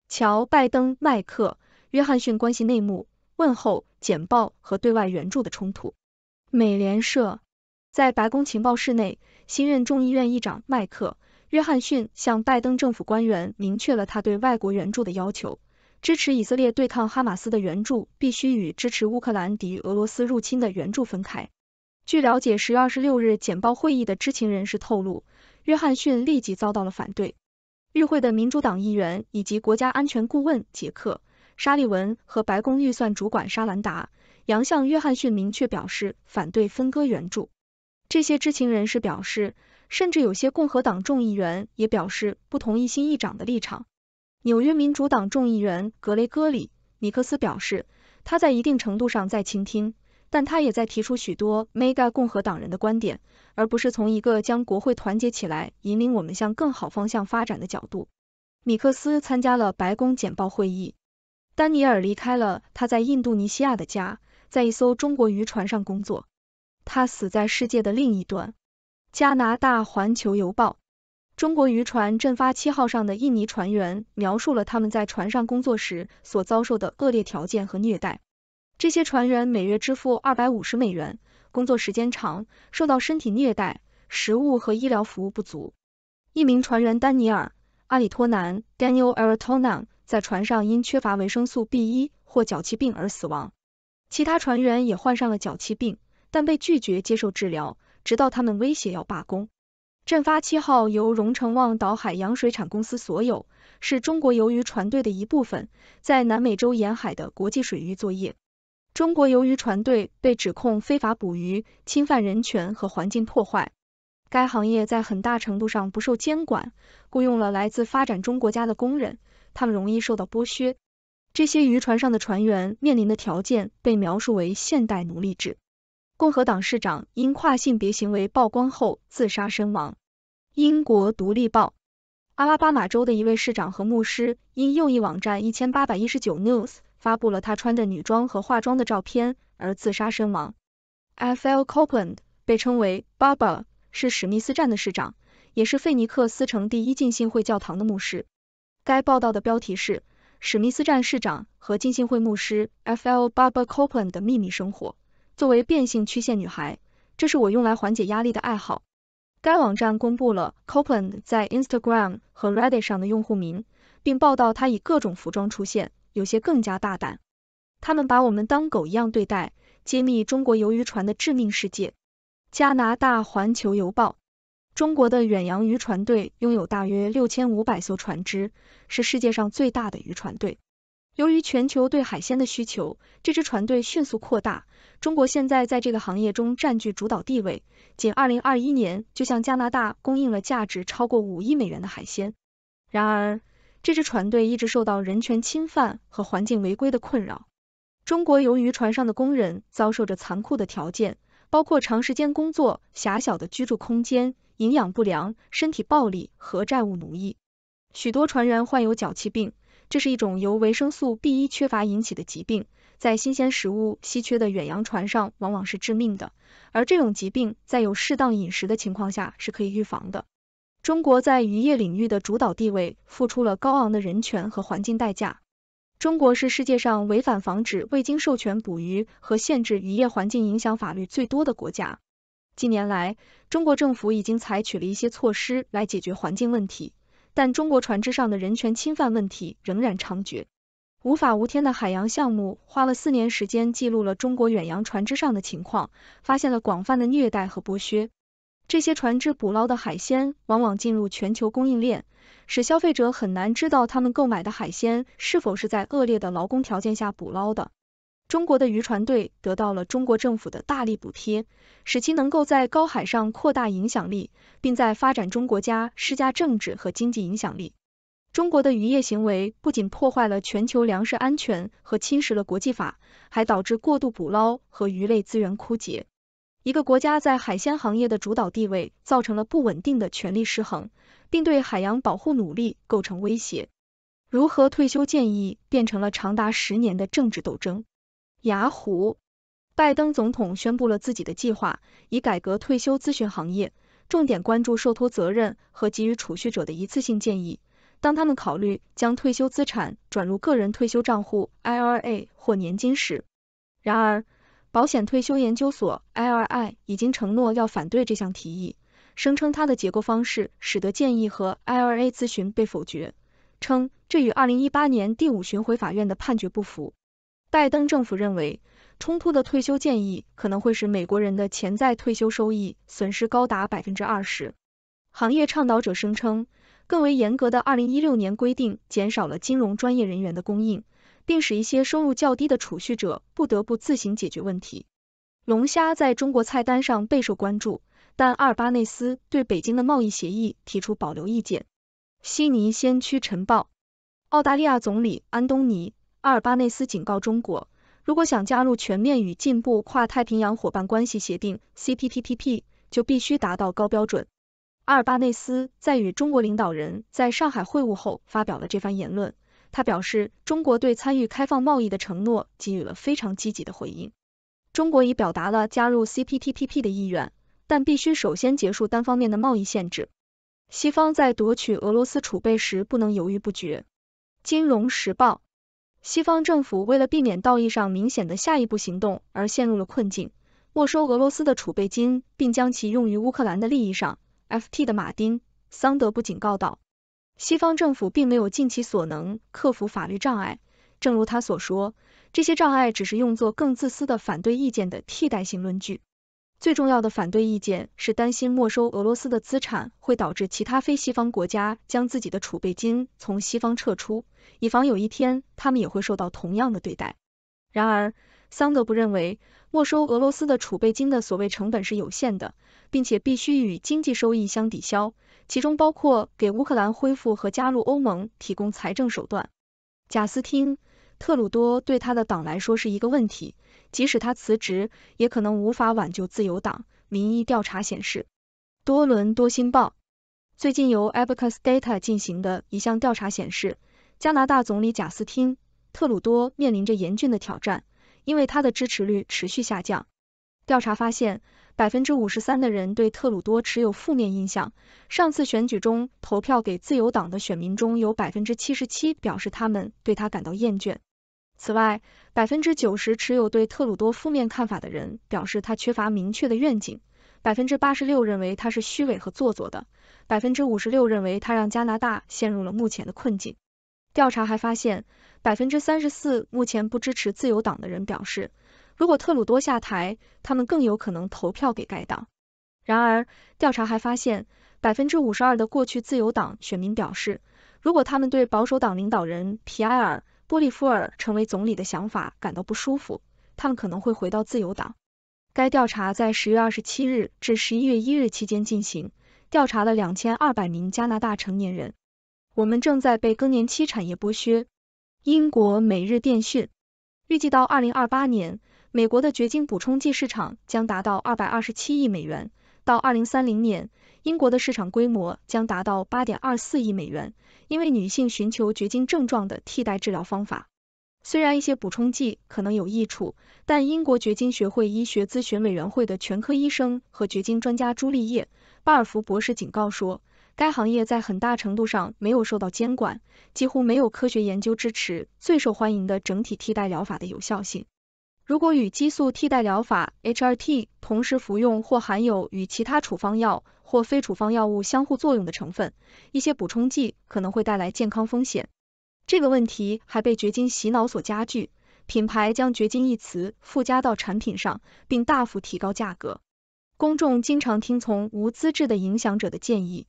乔·拜登、麦克·约翰逊关系内幕、问候简报和对外援助的冲突。美联社在白宫情报室内，新任众议院议长麦克·约翰逊向拜登政府官员明确了他对外国援助的要求：支持以色列对抗哈马斯的援助必须与支持乌克兰抵御俄罗斯入侵的援助分开。据了解，十月二十六日简报会议的知情人士透露，约翰逊立即遭到了反对。与会的民主党议员以及国家安全顾问杰克·沙利文和白宫预算主管沙兰达，杨向约翰逊明确表示反对分割援助。这些知情人士表示，甚至有些共和党众议员也表示不同意新议长的立场。纽约民主党众议员格雷戈里·米克斯表示，他在一定程度上在倾听。但他也在提出许多 mega 共和党人的观点，而不是从一个将国会团结起来，引领我们向更好方向发展的角度。米克斯参加了白宫简报会议。丹尼尔离开了他在印度尼西亚的家，在一艘中国渔船上工作。他死在世界的另一端。加拿大环球邮报：中国渔船振发七号上的印尼船员描述了他们在船上工作时所遭受的恶劣条件和虐待。这些船员每月支付二百五十美元，工作时间长，受到身体虐待，食物和医疗服务不足。一名船员丹尼尔阿里托南 （Daniel Aritona） 在船上因缺乏维生素 B 一或脚气病而死亡。其他船员也患上了脚气病，但被拒绝接受治疗，直到他们威胁要罢工。振发七号由荣成望岛海洋水产公司所有，是中国鱿鱼船队的一部分，在南美洲沿海的国际水域作业。中国鱿鱼船队被指控非法捕鱼、侵犯人权和环境破坏。该行业在很大程度上不受监管，雇佣了来自发展中国家的工人，他们容易受到剥削。这些渔船上的船员面临的条件被描述为现代奴隶制。共和党市长因跨性别行为曝光后自杀身亡。英国《独立报》：阿拉巴马州的一位市长和牧师因右翼网站一千八百一十九 news。发布了他穿着女装和化妆的照片，而自杀身亡。F. L. Copeland 被称为 Baba，是史密斯站的市长，也是费尼克斯城第一浸信会教堂的牧师。该报道的标题是《史密斯站市长和浸信会牧师 F. L. Baba Copeland 的秘密生活》。作为变性曲线女孩，这是我用来缓解压力的爱好。该网站公布了 Copeland 在 Instagram 和 Reddit 上的用户名，并报道他以各种服装出现。有些更加大胆，他们把我们当狗一样对待。揭秘中国鱿鱼船的致命世界。加拿大环球邮报：中国的远洋渔船队拥有大约六千五百艘船只，是世界上最大的渔船队。由于全球对海鲜的需求，这支船队迅速扩大。中国现在在这个行业中占据主导地位，仅二零二一年就向加拿大供应了价值超过五亿美元的海鲜。然而，这支船队一直受到人权侵犯和环境违规的困扰。中国由于船上的工人遭受着残酷的条件，包括长时间工作、狭小的居住空间、营养不良、身体暴力和债务奴役。许多船员患有脚气病，这是一种由维生素 B 一缺乏引起的疾病，在新鲜食物稀缺的远洋船上往往是致命的。而这种疾病在有适当饮食的情况下是可以预防的。中国在渔业领域的主导地位付出了高昂的人权和环境代价。中国是世界上违反防止未经授权捕鱼和限制渔业环境影响法律最多的国家。近年来，中国政府已经采取了一些措施来解决环境问题，但中国船只上的人权侵犯问题仍然猖獗。无法无天的海洋项目花了四年时间记录了中国远洋船只上的情况，发现了广泛的虐待和剥削。这些船只捕捞的海鲜往往进入全球供应链，使消费者很难知道他们购买的海鲜是否是在恶劣的劳工条件下捕捞的。中国的渔船队得到了中国政府的大力补贴，使其能够在高海上扩大影响力，并在发展中国家施加政治和经济影响力。中国的渔业行为不仅破坏了全球粮食安全和侵蚀了国际法，还导致过度捕捞和鱼类资源枯竭。一个国家在海鲜行业的主导地位造成了不稳定的权力失衡，并对海洋保护努力构成威胁。如何退休建议变成了长达十年的政治斗争。雅虎，拜登总统宣布了自己的计划，以改革退休咨询行业，重点关注受托责任和给予储蓄者的一次性建议，当他们考虑将退休资产转入个人退休账户 （IRA） 或年金时。然而，保险退休研究所 （IRI） 已经承诺要反对这项提议，声称它的结构方式使得建议和 IRA 咨询被否决，称这与2018年第五巡回法院的判决不符。拜登政府认为，冲突的退休建议可能会使美国人的潜在退休收益损失高达百分之二十。行业倡导者声称，更为严格的2016年规定减少了金融专业人员的供应。并使一些收入较低的储蓄者不得不自行解决问题。龙虾在中国菜单上备受关注，但阿尔巴内斯对北京的贸易协议提出保留意见。悉尼先驱晨报，澳大利亚总理安东尼·阿尔巴内斯警告中国，如果想加入全面与进步跨太平洋伙伴关系协定 （CPTPP），就必须达到高标准。阿尔巴内斯在与中国领导人在上海会晤后发表了这番言论。他表示，中国对参与开放贸易的承诺给予了非常积极的回应。中国已表达了加入 CPTPP 的意愿，但必须首先结束单方面的贸易限制。西方在夺取俄罗斯储备时不能犹豫不决。《金融时报》：西方政府为了避免道义上明显的下一步行动而陷入了困境，没收俄罗斯的储备金并将其用于乌克兰的利益上。FT 的马丁·桑德布警告道。西方政府并没有尽其所能克服法律障碍，正如他所说，这些障碍只是用作更自私的反对意见的替代性论据。最重要的反对意见是担心没收俄罗斯的资产会导致其他非西方国家将自己的储备金从西方撤出，以防有一天他们也会受到同样的对待。然而，桑德不认为没收俄罗斯的储备金的所谓成本是有限的。并且必须与经济收益相抵消，其中包括给乌克兰恢复和加入欧盟提供财政手段。贾斯汀·特鲁多对他的党来说是一个问题，即使他辞职，也可能无法挽救自由党。民意调查显示，多伦多新报最近由 Abacus Data 进行的一项调查显示，加拿大总理贾斯汀·特鲁多面临着严峻的挑战，因为他的支持率持续下降。调查发现。百分之五十三的人对特鲁多持有负面印象。上次选举中投票给自由党的选民中有百分之七十七表示他们对他感到厌倦。此外，百分之九十持有对特鲁多负面看法的人表示他缺乏明确的愿景，百分之八十六认为他是虚伪和做作的，百分之五十六认为他让加拿大陷入了目前的困境。调查还发现，百分之三十四目前不支持自由党的人表示。如果特鲁多下台，他们更有可能投票给该党。然而，调查还发现，百分之五十二的过去自由党选民表示，如果他们对保守党领导人皮埃尔·波利夫尔成为总理的想法感到不舒服，他们可能会回到自由党。该调查在十月二十七日至十一月一日期间进行，调查了两千二百名加拿大成年人。我们正在被更年期产业剥削。英国每日电讯预计到二零二八年。美国的绝经补充剂市场将达到二百二十七亿美元，到二零三零年，英国的市场规模将达到八点二四亿美元，因为女性寻求绝经症状的替代治疗方法。虽然一些补充剂可能有益处，但英国绝经学会医学咨询委员会的全科医生和绝经专家朱丽叶·巴尔福博士警告说，该行业在很大程度上没有受到监管，几乎没有科学研究支持最受欢迎的整体替代疗法的有效性。如果与激素替代疗法 （HRT） 同时服用，或含有与其他处方药或非处方药物相互作用的成分，一些补充剂可能会带来健康风险。这个问题还被绝经洗脑所加剧，品牌将“绝经”一词附加到产品上，并大幅提高价格。公众经常听从无资质的影响者的建议。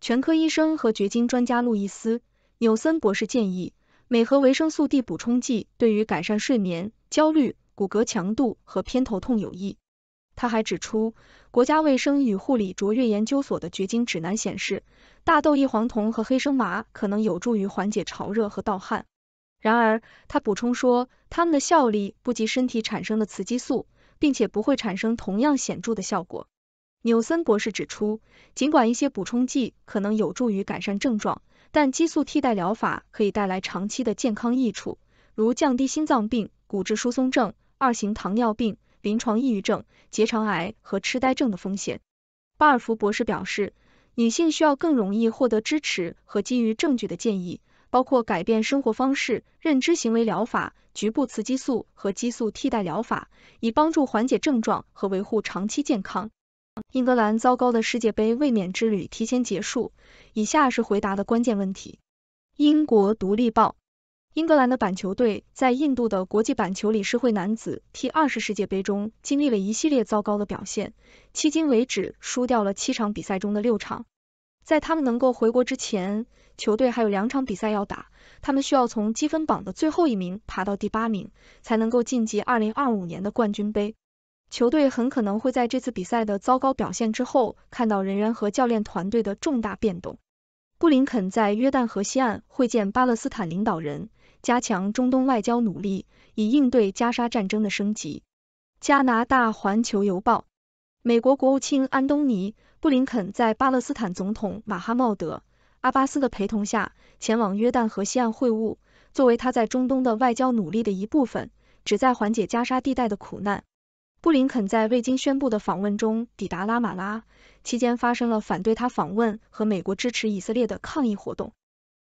全科医生和绝经专家路易斯·纽森博士建议，镁和维生素 D 补充剂对于改善睡眠、焦虑。骨骼强度和偏头痛有益。他还指出，国家卫生与护理卓越研究所的绝经指南显示，大豆异黄酮和黑生麻可能有助于缓解潮热和盗汗。然而，他补充说，它们的效力不及身体产生的雌激素，并且不会产生同样显著的效果。纽森博士指出，尽管一些补充剂可能有助于改善症状，但激素替代疗法可以带来长期的健康益处，如降低心脏病、骨质疏松症。二型糖尿病、临床抑郁症、结肠癌和痴呆症的风险。巴尔福博士表示，女性需要更容易获得支持和基于证据的建议，包括改变生活方式、认知行为疗法、局部雌激素和激素替代疗法，以帮助缓解症状和维护长期健康。英格兰糟糕的世界杯卫冕之旅提前结束。以下是回答的关键问题。英国独立报。英格兰的板球队在印度的国际板球理事会男子 T 二十世界杯中经历了一系列糟糕的表现，迄今为止输掉了七场比赛中的六场。在他们能够回国之前，球队还有两场比赛要打，他们需要从积分榜的最后一名爬到第八名，才能够晋级二零二五年的冠军杯。球队很可能会在这次比赛的糟糕表现之后看到人员和教练团队的重大变动。布林肯在约旦河西岸会见巴勒斯坦领导人。加强中东外交努力，以应对加沙战争的升级。加拿大《环球邮报》：美国国务卿安东尼·布林肯在巴勒斯坦总统马哈茂德·阿巴斯的陪同下前往约旦河西岸会晤，作为他在中东的外交努力的一部分，旨在缓解加沙地带的苦难。布林肯在未经宣布的访问中抵达拉马拉，期间发生了反对他访问和美国支持以色列的抗议活动。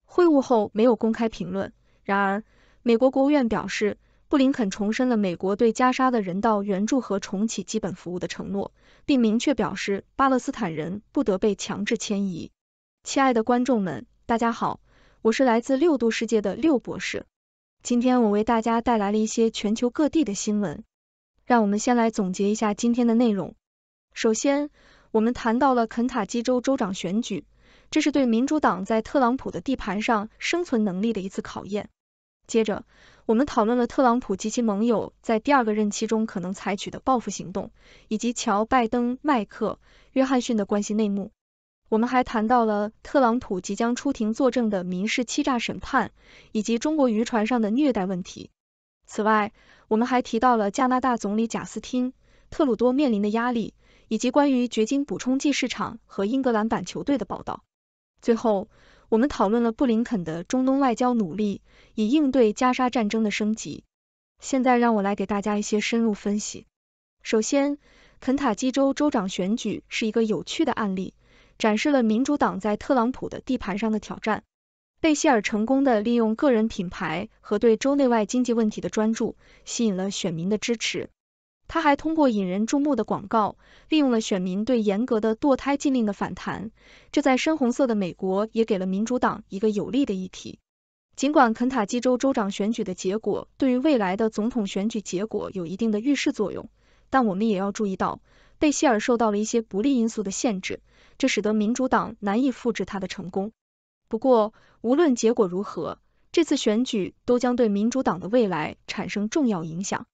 会晤后没有公开评论。然而，美国国务院表示，布林肯重申了美国对加沙的人道援助和重启基本服务的承诺，并明确表示巴勒斯坦人不得被强制迁移。亲爱的观众们，大家好，我是来自六度世界的六博士。今天我为大家带来了一些全球各地的新闻，让我们先来总结一下今天的内容。首先，我们谈到了肯塔基州州长选举，这是对民主党在特朗普的地盘上生存能力的一次考验。接着，我们讨论了特朗普及其盟友在第二个任期中可能采取的报复行动，以及乔拜登、麦克、约翰逊的关系内幕。我们还谈到了特朗普即将出庭作证的民事欺诈审判，以及中国渔船上的虐待问题。此外，我们还提到了加拿大总理贾斯汀·特鲁多面临的压力，以及关于绝经补充剂市场和英格兰板球队的报道。最后，我们讨论了布林肯的中东外交努力，以应对加沙战争的升级。现在让我来给大家一些深入分析。首先，肯塔基州州长选举是一个有趣的案例，展示了民主党在特朗普的地盘上的挑战。贝希尔成功的利用个人品牌和对州内外经济问题的专注，吸引了选民的支持。他还通过引人注目的广告，利用了选民对严格的堕胎禁令的反弹，这在深红色的美国也给了民主党一个有利的议题。尽管肯塔基州州长选举的结果对于未来的总统选举结果有一定的预示作用，但我们也要注意到，贝希尔受到了一些不利因素的限制，这使得民主党难以复制他的成功。不过，无论结果如何，这次选举都将对民主党的未来产生重要影响。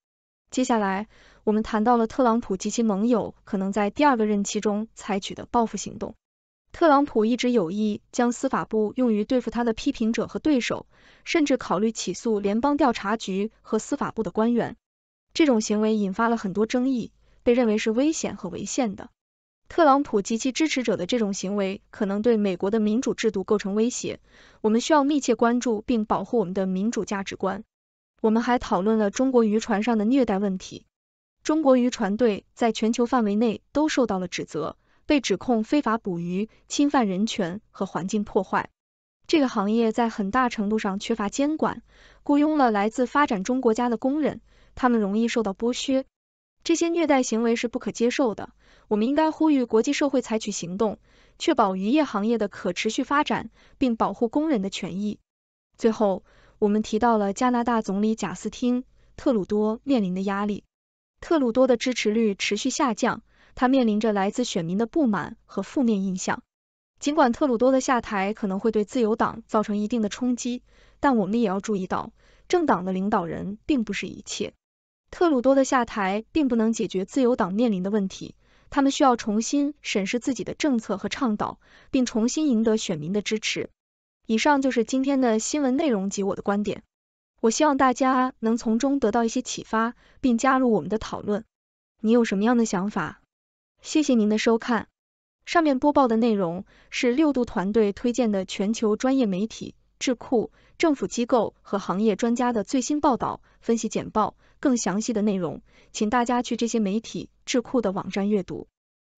接下来，我们谈到了特朗普及其盟友可能在第二个任期中采取的报复行动。特朗普一直有意将司法部用于对付他的批评者和对手，甚至考虑起诉联邦调查局和司法部的官员。这种行为引发了很多争议，被认为是危险和违宪的。特朗普及其支持者的这种行为可能对美国的民主制度构成威胁。我们需要密切关注并保护我们的民主价值观。我们还讨论了中国渔船上的虐待问题。中国渔船队在全球范围内都受到了指责，被指控非法捕鱼、侵犯人权和环境破坏。这个行业在很大程度上缺乏监管，雇佣了来自发展中国家的工人，他们容易受到剥削。这些虐待行为是不可接受的。我们应该呼吁国际社会采取行动，确保渔业行业的可持续发展，并保护工人的权益。最后。我们提到了加拿大总理贾斯汀·特鲁多面临的压力，特鲁多的支持率持续下降，他面临着来自选民的不满和负面印象。尽管特鲁多的下台可能会对自由党造成一定的冲击，但我们也要注意到，政党的领导人并不是一切。特鲁多的下台并不能解决自由党面临的问题，他们需要重新审视自己的政策和倡导，并重新赢得选民的支持。以上就是今天的新闻内容及我的观点。我希望大家能从中得到一些启发，并加入我们的讨论。你有什么样的想法？谢谢您的收看。上面播报的内容是六度团队推荐的全球专业媒体、智库、政府机构和行业专家的最新报道、分析简报。更详细的内容，请大家去这些媒体、智库的网站阅读。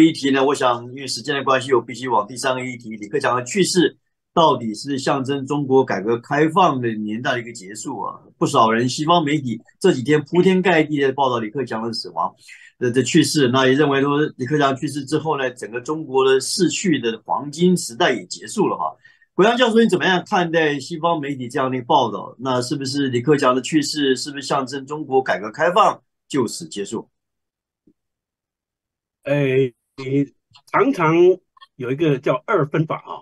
第一题呢，我想因为时间的关系，我必须往第三个议题：李克强的去世到底是象征中国改革开放的年代的一个结束啊？不少人、西方媒体这几天铺天盖地的报道李克强的死亡的的去世，那也认为说李克强去世之后呢，整个中国的逝去的黄金时代也结束了哈。国强教授，你怎么样看待西方媒体这样的报道？那是不是李克强的去世，是不是象征中国改革开放就此结束？哎。你常常有一个叫二分法啊，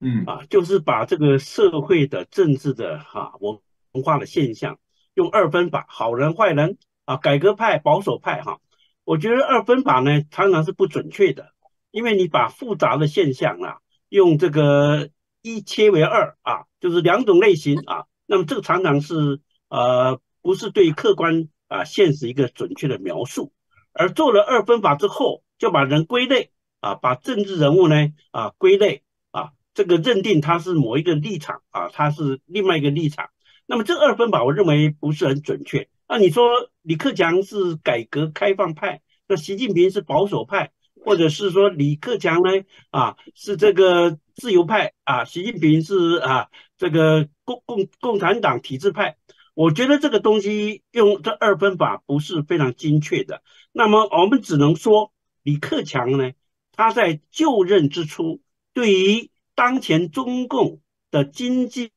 嗯啊，就是把这个社会的政治的哈文化的现象用二分法，好人坏人啊，改革派保守派哈。我觉得二分法呢常常是不准确的，因为你把复杂的现象啊用这个一切为二啊，就是两种类型啊，那么这个常常是呃不是对客观啊现实一个准确的描述，而做了二分法之后。就把人归类啊，把政治人物呢啊归类啊，这个认定他是某一个立场啊，他是另外一个立场。那么这二分法，我认为不是很准确。那你说李克强是改革开放派，那习近平是保守派，或者是说李克强呢啊是这个自由派啊，习近平是啊这个共共共产党体制派。我觉得这个东西用这二分法不是非常精确的。那么我们只能说。李克强呢，他在就任之初，对于当前中共的经济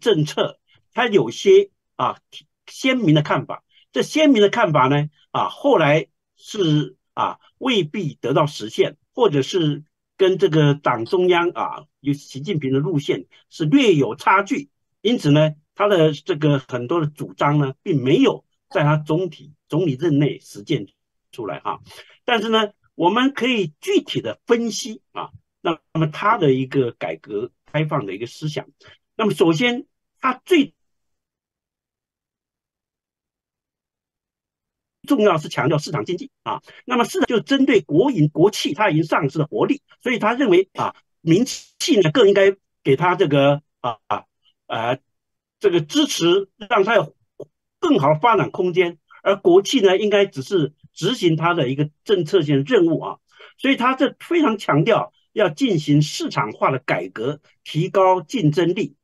政策，他有些啊鲜明的看法。这鲜明的看法呢，啊后来是啊未必得到实现，或者是跟这个党中央啊有习近平的路线是略有差距。因此呢，他的这个很多的主张呢，并没有在他总体总理任内实践出来哈。但是呢。我们可以具体的分析啊，那那么他的一个改革开放的一个思想，那么首先他最重要是强调市场经济啊，那么市场就针对国营国企它已经丧失了活力，所以他认为啊，民企呢更应该给他这个啊呃这个支持，让它有更好发展空间，而国企呢应该只是。执行他的一个政策性任务啊，所以他这非常强调要进行市场化的改革，提高竞争力。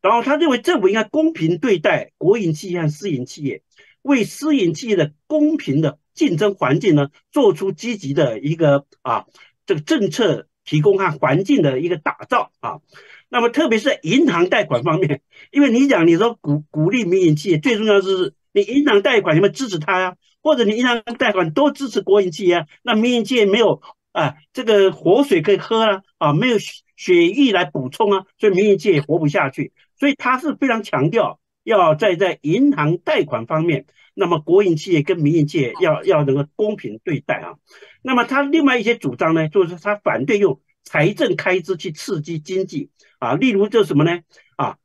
然后他认为政府应该公平对待国营企业和私营企业，为私营企业的公平的竞争环境呢做出积极的一个啊这个政策提供和环境的一个打造啊。那么特别是银行贷款方面，因为你讲你说鼓鼓励民营企业，最重要是你银行贷款有没有支持他呀？或者你银行贷款都支持国营企业，那民营企业没有啊，这个活水可以喝啊，啊没有血液来补充啊，所以民营企也活不下去。所以他是非常强调要在在银行贷款方面，那么国营企业跟民营企业要要能够公平对待啊。那么他另外一些主张呢，就是他反对用财政开支去刺激经济啊，例如就什么呢？啊，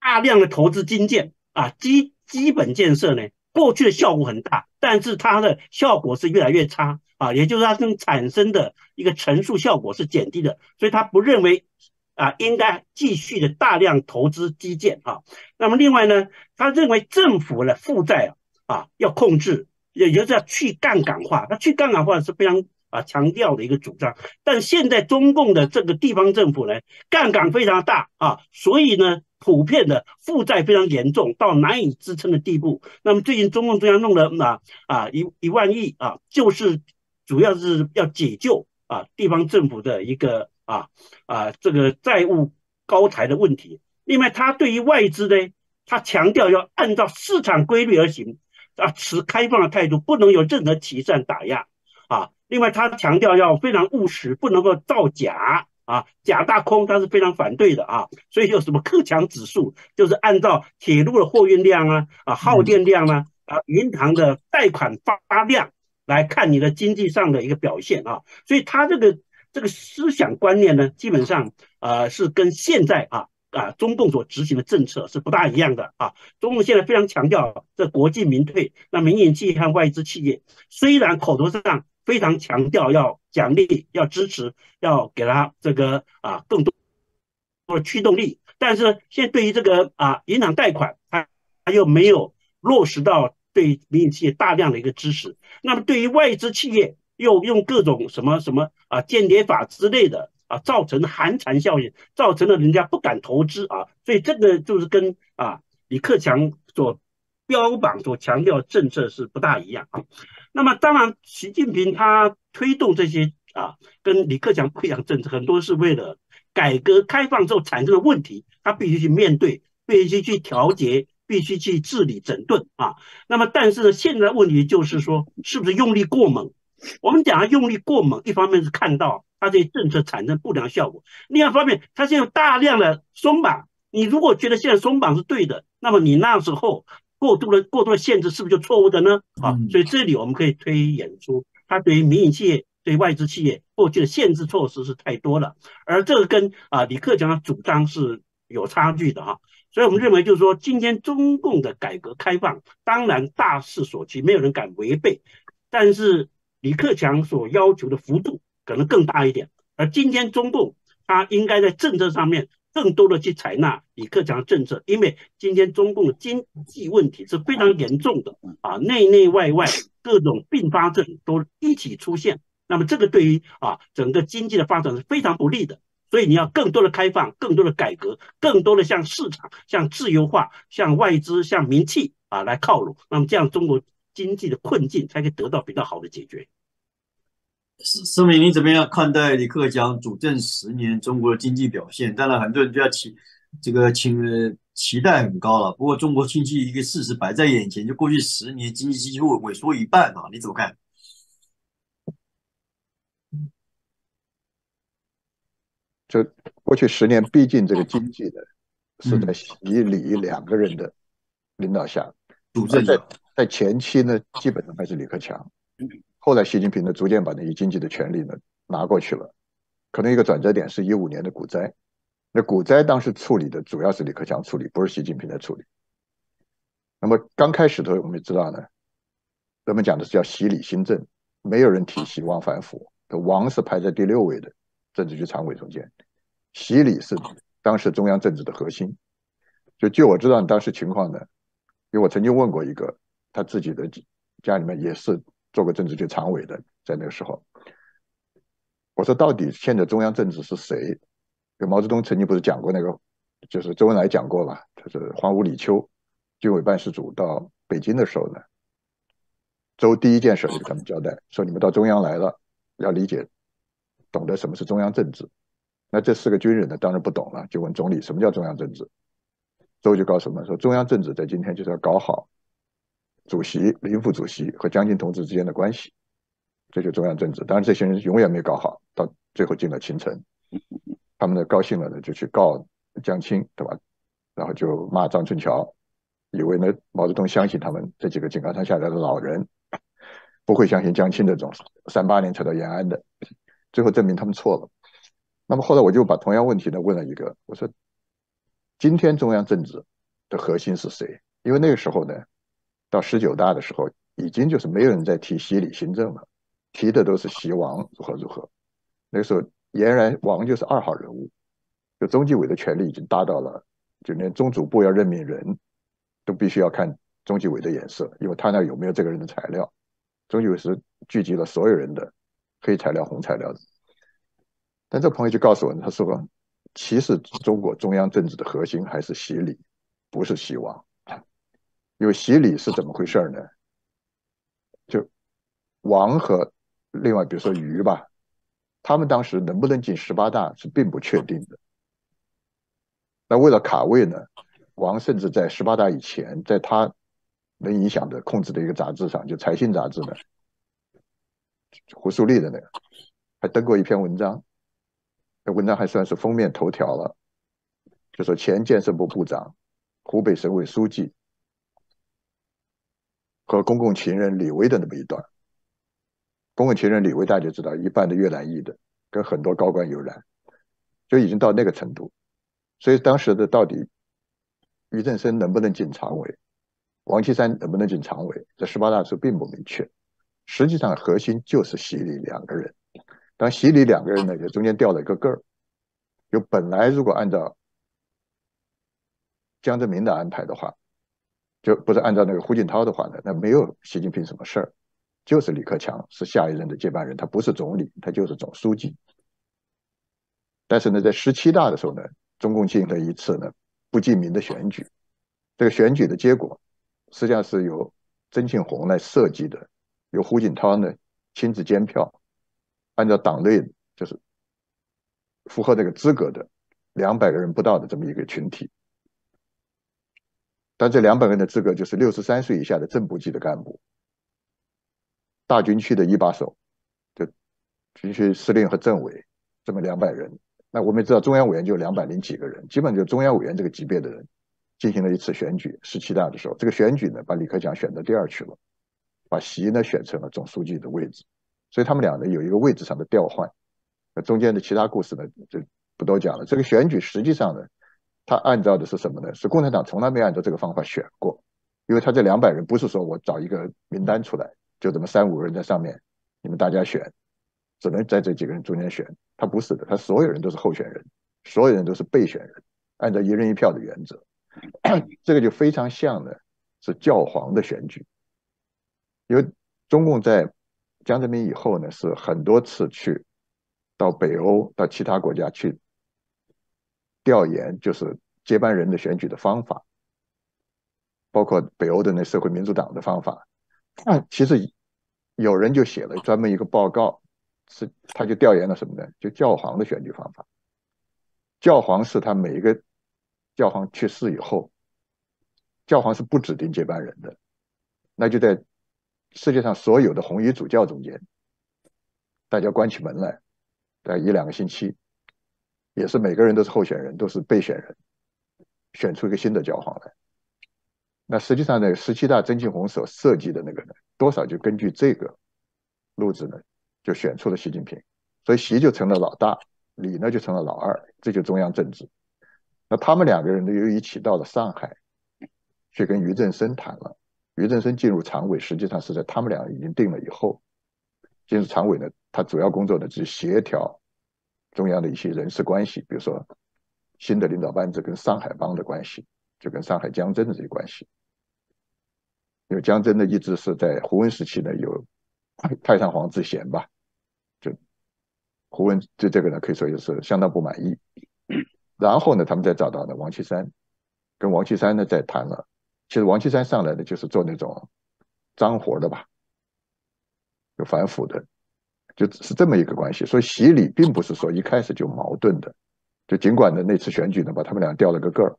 大量的投资基建啊，基基本建设呢？过去的效果很大，但是它的效果是越来越差啊，也就是它这种产生的一个乘数效果是减低的，所以他不认为啊应该继续的大量投资基建啊。那么另外呢，他认为政府的负债啊啊要控制，也就是要去杠杆化。他去杠杆化是非常啊强调的一个主张，但现在中共的这个地方政府呢杠杆非常大啊，所以呢。普遍的负债非常严重，到难以支撑的地步。那么最近中共中央弄了那啊一一万亿啊，就是主要是要解救啊地方政府的一个啊啊这个债务高台的问题。另外，他对于外资呢，他强调要按照市场规律而行，啊持开放的态度，不能有任何歧视打压啊。另外，他强调要非常务实，不能够造假。啊，假大空，他是非常反对的啊，所以有什么克强指数，就是按照铁路的货运量啊、啊耗电量啊、啊银行的贷款发量来看你的经济上的一个表现啊，所以他这个这个思想观念呢，基本上呃是跟现在啊啊中共所执行的政策是不大一样的啊，中共现在非常强调这国进民退，那民营企业和外资企业虽然口头上。非常强调要奖励、要支持、要给他这个啊更多或驱动力，但是现在对于这个啊银行贷款，它它又没有落实到对民营企业大量的一个支持。那么对于外资企业，又用各种什么什么啊间谍法之类的啊，造成寒蝉效应，造成了人家不敢投资啊。所以这个就是跟啊李克强所标榜所强调政策是不大一样啊。那么当然，习近平他推动这些啊，跟李克强不一样，政策很多是为了改革开放之后产生的问题，他必须去面对，必须去调节，必须去治理整顿啊。那么，但是呢，现在问题就是说，是不是用力过猛？我们讲他用力过猛，一方面是看到他这些政策产生不良效果，另一方面，他现在大量的松绑。你如果觉得现在松绑是对的，那么你那时候。过度的过度的限制是不是就错误的呢？啊，所以这里我们可以推演出，他对于民营企业、对外资企业过去的限制措施是太多了，而这个跟啊李克强的主张是有差距的哈。所以我们认为就是说，今天中共的改革开放当然大势所趋，没有人敢违背，但是李克强所要求的幅度可能更大一点，而今天中共他应该在政策上面。更多的去采纳李克强的政策，因为今天中共的经济问题是非常严重的啊，内内外外各种并发症都一起出现，那么这个对于啊整个经济的发展是非常不利的，所以你要更多的开放，更多的改革，更多的向市场、向自由化、向外资、向民企啊来靠拢，那么这样中国经济的困境才可以得到比较好的解决。声明：你怎么样看待李克强主政十年中国的经济表现？当然，很多人就要期这个期期待很高了。不过，中国经济一个事实摆在眼前，就过去十年经济几乎萎缩一半啊！你怎么看？就过去十年，毕竟这个经济的是在习李两个人的领导下，主政在在前期呢，基本上还是李克强。后来，习近平呢，逐渐把那些经济的权利呢拿过去了。可能一个转折点是一五年的股灾。那股灾当时处理的主要是李克强处理，不是习近平在处理。那么刚开始的时候，我们就知道呢，人们讲的是叫“习李新政”，没有人提“习王反腐”，王是排在第六位的政治局常委中间。习李是当时中央政治的核心。就据我知道，当时情况呢，因为我曾经问过一个，他自己的家里面也是。做过政治局常委的，在那个时候，我说到底现在中央政治是谁？就毛泽东曾经不是讲过那个，就是周恩来讲过嘛，就是黄五李秋军委办事组到北京的时候呢，周第一件事就跟他们交代，说你们到中央来了，要理解，懂得什么是中央政治。那这四个军人呢，当然不懂了，就问总理什么叫中央政治。周就告诉他们说，中央政治在今天就是要搞好。主席、林副主席和江青同志之间的关系，这就是中央政治。当然，这些人永远没搞好，到最后进了青城，他们呢高兴了呢，就去告江青，对吧？然后就骂张春桥，以为呢毛泽东相信他们这几个井冈山下来的老人，不会相信江青这种三八年才到延安的。最后证明他们错了。那么后来我就把同样问题呢问了一个，我说：“今天中央政治的核心是谁？”因为那个时候呢。到十九大的时候，已经就是没有人在提习李新政了，提的都是习王如何如何。那个时候俨然王就是二号人物，就中纪委的权力已经达到了，就连中组部要任命人都必须要看中纪委的眼色，因为他那有没有这个人的材料。中纪委是聚集了所有人的黑材料、红材料的。但这朋友就告诉我，他说其实中国中央政治的核心还是习李，不是习王。有洗礼是怎么回事呢？就王和另外，比如说余吧，他们当时能不能进十八大是并不确定的。那为了卡位呢，王甚至在十八大以前，在他能影响的控制的一个杂志上，就《财新》杂志呢，胡树立的那个，还登过一篇文章，那文章还算是封面头条了，就说前建设部部长、湖北省委书记。和公共情人李威的那么一段，公共情人李威大家知道，一半的越南裔的，跟很多高官有染，就已经到那个程度，所以当时的到底于正声能不能进常委，王岐山能不能进常委，这十八大候并不明确，实际上核心就是习李两个人，但习李两个人呢也中间掉了一个个儿，就本来如果按照江泽民的安排的话。就不是按照那个胡锦涛的话呢，那没有习近平什么事儿，就是李克强是下一任的接班人，他不是总理，他就是总书记。但是呢，在十七大的时候呢，中共进行了一次呢不记名的选举，这个选举的结果，实际上是由曾庆红来设计的，由胡锦涛呢亲自监票，按照党内就是符合这个资格的两百个人不到的这么一个群体。但这两百人的资格就是六十三岁以下的正部级的干部，大军区的一把手，就军区司令和政委这么两百人。那我们知道中央委员就两百零几个人，基本就中央委员这个级别的人进行了一次选举。十七大的时候，这个选举呢，把李克强选到第二去了，把习呢选成了总书记的位置。所以他们俩呢有一个位置上的调换。那中间的其他故事呢就不多讲了。这个选举实际上呢。他按照的是什么呢？是共产党从来没按照这个方法选过，因为他这两百人不是说我找一个名单出来，就这么三五人在上面，你们大家选，只能在这几个人中间选。他不是的，他所有人都是候选人，所有人都是备选人，按照一人一票的原则，这个就非常像的是教皇的选举。因为中共在江泽民以后呢，是很多次去到北欧到其他国家去。调研就是接班人的选举的方法，包括北欧的那社会民主党的方法。啊，其实有人就写了专门一个报告，是他就调研了什么呢？就教皇的选举方法。教皇是他每一个教皇去世以后，教皇是不指定接班人的，那就在世界上所有的红衣主教中间，大家关起门来，在一两个星期。也是每个人都是候选人，都是备选人，选出一个新的教皇来。那实际上呢，十七大曾庆红所设计的那个多少就根据这个路子呢，就选出了习近平，所以习就成了老大，李呢就成了老二，这就中央政治。那他们两个人呢又一起到了上海，去跟俞正声谈了。俞正声进入常委，实际上是在他们俩已经定了以后，进入常委呢，他主要工作呢是协调。中央的一些人事关系，比如说新的领导班子跟上海帮的关系，就跟上海江浙的这些关系，因为江浙呢一直是在胡文时期呢有太上皇之嫌吧，就胡文对这个呢可以说就是相当不满意。然后呢，他们再找到呢王岐山，跟王岐山呢再谈了。其实王岐山上来的就是做那种脏活的吧，就反腐的。就是这么一个关系，所以习李并不是说一开始就矛盾的，就尽管呢那次选举呢把他们俩调了个个儿，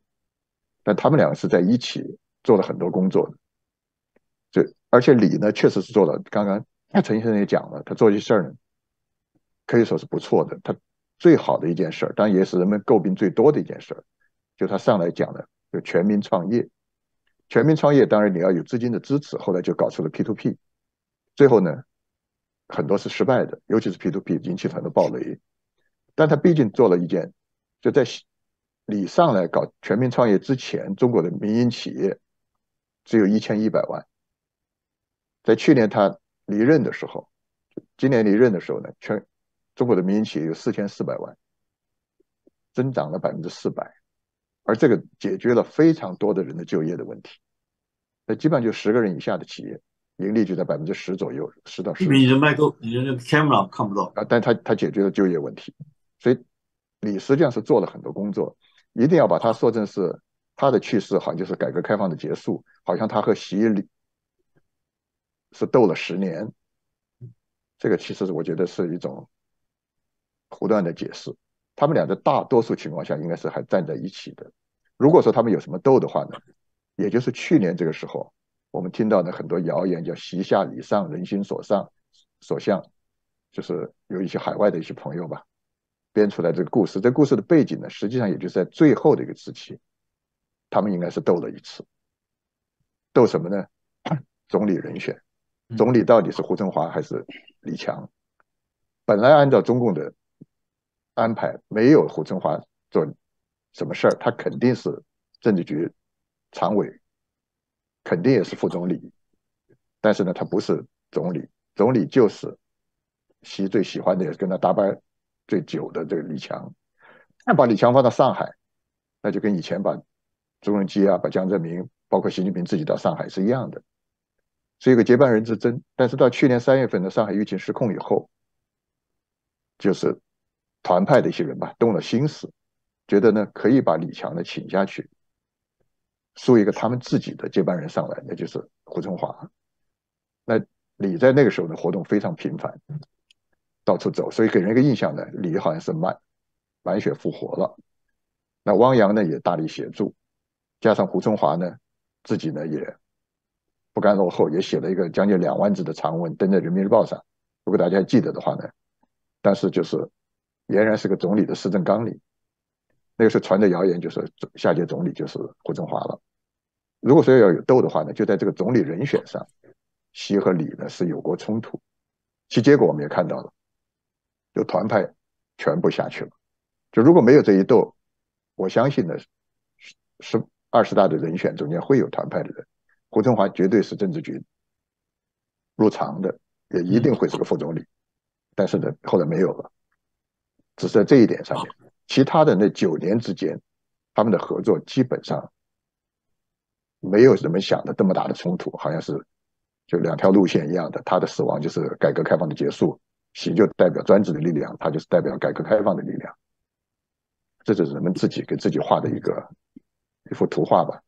但他们两个是在一起做了很多工作的，就而且李呢确实是做了，刚刚陈先生也讲了，他做些事儿呢，可以说是不错的，他最好的一件事儿，然也是人们诟病最多的一件事儿，就他上来讲的就全民创业，全民创业当然你要有资金的支持，后来就搞出了 P to P，最后呢。很多是失败的，尤其是 P2P 引起很多暴雷。但他毕竟做了一件，就在你上来搞全民创业之前，中国的民营企业只有一千一百万。在去年他离任的时候，今年离任的时候呢，全中国的民营企业有四千四百万，增长了百分之四百，而这个解决了非常多的人的就业的问题。那基本上就十个人以下的企业。盈利就在百分之十左右，十到十。你人脉够，你人 camera 看不到啊。但他他解决了就业问题，所以李实际上是做了很多工作。一定要把他说成是他的去世，好像就是改革开放的结束，好像他和习李是斗了十年。这个其实我觉得是一种胡乱的解释。他们俩在大多数情况下应该是还站在一起的。如果说他们有什么斗的话呢，也就是去年这个时候。我们听到的很多谣言叫“席下礼上，人心所上所向”，就是有一些海外的一些朋友吧编出来这个故事。这故事的背景呢，实际上也就是在最后的一个时期，他们应该是斗了一次。斗什么呢？总理人选，总理到底是胡春华还是李强？本来按照中共的安排，没有胡春华做什么事儿，他肯定是政治局常委。肯定也是副总理，但是呢，他不是总理。总理就是习最喜欢的，也跟他搭班最久的这个李强。把李强放到上海，那就跟以前把朱镕基啊、把江泽民，包括习近平自己到上海是一样的，是一个接班人之争。但是到去年三月份呢，上海疫情失控以后，就是团派的一些人吧，动了心思，觉得呢可以把李强呢请下去。输一个他们自己的接班人上来，那就是胡春华。那李在那个时候呢，活动非常频繁，到处走，所以给人一个印象呢，李好像是满满血复活了。那汪洋呢也大力协助，加上胡春华呢自己呢也不甘落后，也写了一个将近两万字的长文登在《人民日报》上。如果大家还记得的话呢，但是就是俨然是个总理的施政纲领。那个时候传的谣言就是下届总理就是胡春华了。如果说要有斗的话呢，就在这个总理人选上，习和李呢是有过冲突，其结果我们也看到了，就团派全部下去了。就如果没有这一斗，我相信呢，十二十大的人选中间会有团派的人。胡春华绝对是政治局入场的，也一定会是个副总理。但是呢，后来没有了。只是在这一点上面，其他的那九年之间，他们的合作基本上。没有人们想的这么大的冲突，好像是就两条路线一样的。他的死亡就是改革开放的结束，习就代表专制的力量，他就是代表改革开放的力量。这就是人们自己给自己画的一个一幅图画吧。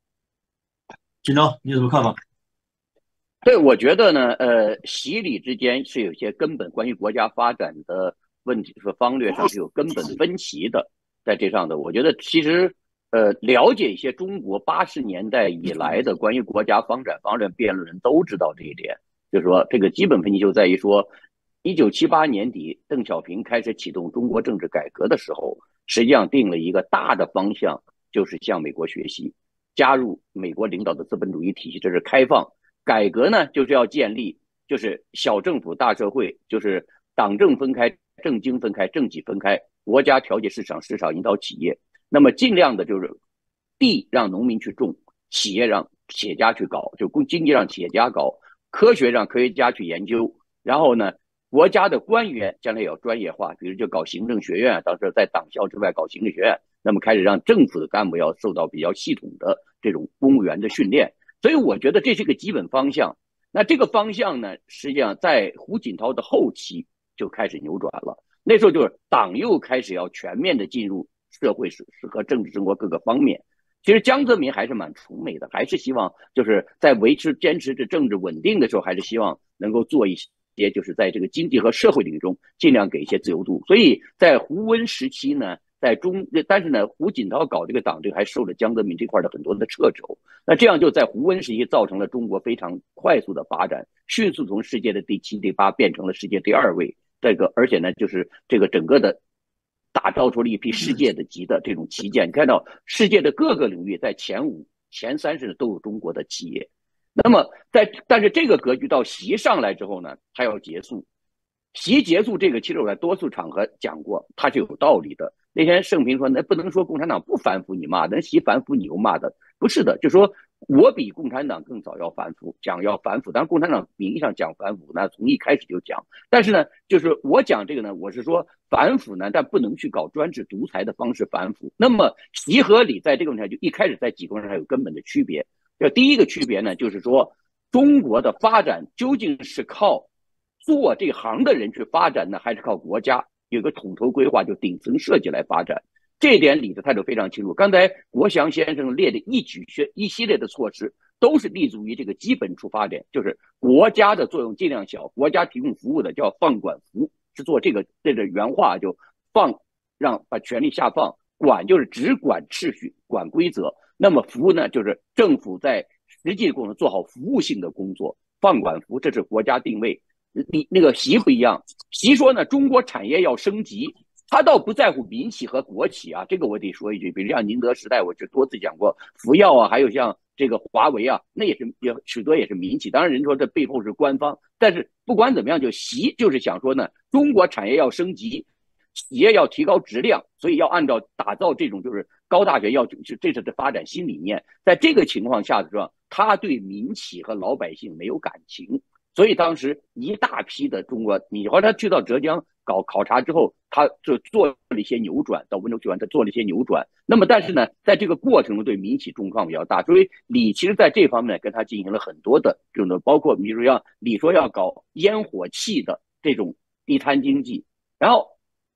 金州，你怎么看吗？对，我觉得呢，呃，习李之间是有些根本关于国家发展的问题和方略上是有根本分歧的，在这上的，我觉得其实。呃，了解一些中国八十年代以来的关于国家发展方针辩论人都知道这一点，就是说这个基本分析就在于说，一九七八年底邓小平开始启动中国政治改革的时候，实际上定了一个大的方向，就是向美国学习，加入美国领导的资本主义体系，这是开放改革呢，就是要建立就是小政府大社会，就是党政分开，政经分开，政企分开，国家调节市场，市场引导企业。那么尽量的就是，地让农民去种，企业让企业家去搞，就工经济让企业家搞，科学让科学家去研究。然后呢，国家的官员将来要专业化，比如就搞行政学院，到时候在党校之外搞行政学院。那么开始让政府的干部要受到比较系统的这种公务员的训练。所以我觉得这是个基本方向。那这个方向呢，实际上在胡锦涛的后期就开始扭转了。那时候就是党又开始要全面的进入。社会是是和政治生活各个方面，其实江泽民还是蛮崇美的，还是希望就是在维持坚持这政治稳定的时候，还是希望能够做一些，就是在这个经济和社会领域中尽量给一些自由度。所以在胡温时期呢，在中，但是呢，胡锦涛搞这个党，这还受了江泽民这块的很多的掣肘。那这样就在胡温时期造成了中国非常快速的发展，迅速从世界的第七、第八变成了世界第二位。这个而且呢，就是这个整个的。打造出了一批世界的级的这种旗舰，你看到世界的各个领域在前五、前三十都有中国的企业，那么在但是这个格局到习上来之后呢，它要结束。习结束这个，其实我在多数场合讲过，它是有道理的。那天盛平说：“那不能说共产党不反腐，你骂那习反腐，你又骂的，不是的。”就说。我比共产党更早要反腐，讲要反腐。当然，共产党名义上讲反腐呢，从一开始就讲。但是呢，就是我讲这个呢，我是说反腐呢，但不能去搞专制独裁的方式反腐。那么，习和理在这个问题上就一开始在几个问题上有根本的区别。这第一个区别呢，就是说，中国的发展究竟是靠做这行的人去发展呢，还是靠国家有个统筹规划，就顶层设计来发展？这点李的态度非常清楚。刚才国祥先生列的一举一一系列的措施，都是立足于这个基本出发点，就是国家的作用尽量小，国家提供服务的叫放管服，是做这个这个原话就放，让把权力下放，管就是只管秩序、管规则，那么服务呢，就是政府在实际过程做好服务性的工作。放管服这是国家定位，你那个习不一样，习说呢，中国产业要升级。他倒不在乎民企和国企啊，这个我得说一句，比如像宁德时代，我就多次讲过；，福耀啊，还有像这个华为啊，那也是也许多也是民企，当然人说这背后是官方，但是不管怎么样，就习就是想说呢，中国产业要升级，企业要提高质量，所以要按照打造这种就是高大学要，就这是的发展新理念，在这个情况下的时候，他对民企和老百姓没有感情，所以当时一大批的中国，你或者他去到浙江。搞考察之后，他就做了一些扭转。到温州去完，他做了一些扭转。那么，但是呢，在这个过程中，对民企重创比较大。所以，李其实在这方面跟他进行了很多的这种，包括比如说要李说要搞烟火气的这种地摊经济。然后，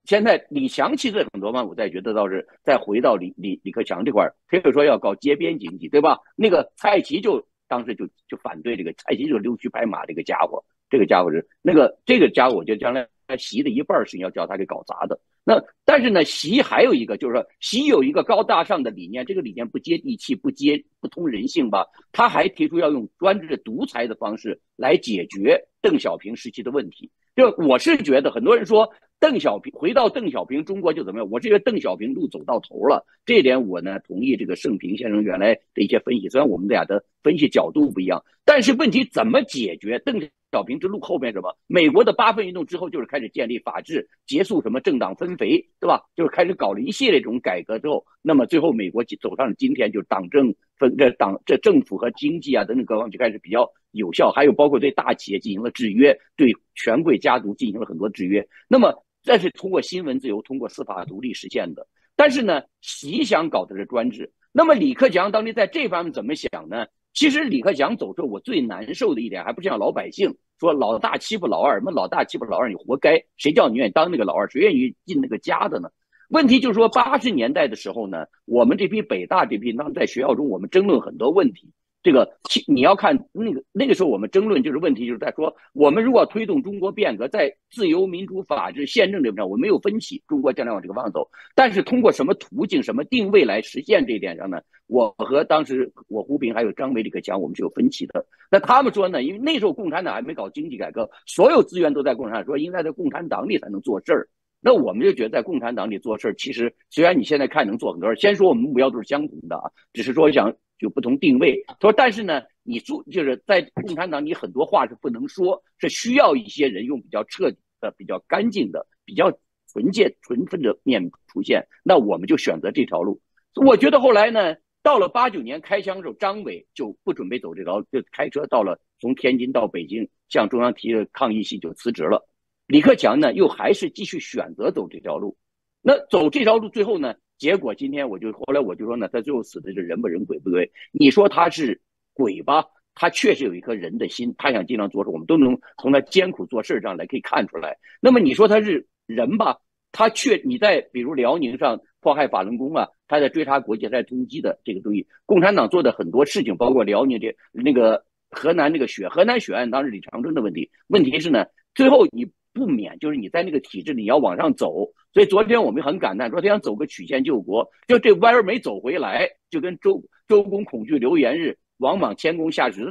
现在李强其实很多嘛，我再觉得倒是再回到李李李克强这块，他又说要搞街边经济，对吧？那个蔡奇就当时就就反对这个，蔡奇就溜须拍马这个家伙，这个家伙是那个这个家伙，就将来。他习的一半是你要叫他给搞砸的，那但是呢，习还有一个就是说，习有一个高大上的理念，这个理念不接地气、不接不通人性吧？他还提出要用专制独裁的方式来解决邓小平时期的问题。就我是觉得，很多人说邓小平回到邓小平，中国就怎么样？我这得邓小平路走到头了，这点我呢同意这个盛平先生原来的一些分析。虽然我们俩的分析角度不一样，但是问题怎么解决邓？小平之路后面什么？美国的八分运动之后，就是开始建立法治，结束什么政党分肥，对吧？就是开始搞了一系列这种改革之后，那么最后美国走上了今天，就是党政分这党这政府和经济啊等等各方就开始比较有效，还有包括对大企业进行了制约，对权贵家族进行了很多制约。那么，这是通过新闻自由、通过司法独立实现的。但是呢，习想搞的是专制。那么李克强当年在这方面怎么想呢？其实李克强走之后，我最难受的一点，还不是让老百姓说老大欺负老二，那老大欺负老二你活该，谁叫你愿意当那个老二，谁愿意进那个家的呢？问题就是说，八十年代的时候呢，我们这批北大这批，那时在学校中，我们争论很多问题。这个，你要看那个那个时候，我们争论就是问题，就是在说我们如果推动中国变革，在自由、民主、法治、宪政这面我没有分歧，中国将来往这个方向走。但是通过什么途径、什么定位来实现这一点上呢？我和当时我胡平还有张维这个讲，我们是有分歧的。那他们说呢，因为那时候共产党还没搞经济改革，所有资源都在共产党，说应该在共产党里才能做事儿。那我们就觉得在共产党里做事儿，其实虽然你现在看能做很多事儿，先说我们目标都是相同的啊，只是说想。就不同定位，他说但是呢，你做就是在共产党，你很多话是不能说，是需要一些人用比较彻底的、比较干净的、比较纯洁、纯粹的面出现。那我们就选择这条路。我觉得后来呢，到了八九年开枪的时候，张伟就不准备走这条，就开车到了从天津到北京，向中央提抗议信，就辞职了。李克强呢，又还是继续选择走这条路。那走这条路最后呢？结果今天我就后来我就说呢，他最后死的是人不人鬼不鬼。你说他是鬼吧，他确实有一颗人的心，他想尽量做事，我们都能从他艰苦做事上来可以看出来。那么你说他是人吧，他确你在比如辽宁上迫害法轮功啊，他在追查国际在通缉的这个东西，共产党做的很多事情，包括辽宁这那个河南那个血河南血案，当时李长春的问题，问题是呢，最后你。不免就是你在那个体制，你要往上走，所以昨天我们很感叹，说他想走个曲线救国，就这弯儿没走回来，就跟周周公恐惧流言日，王莽谦恭下士。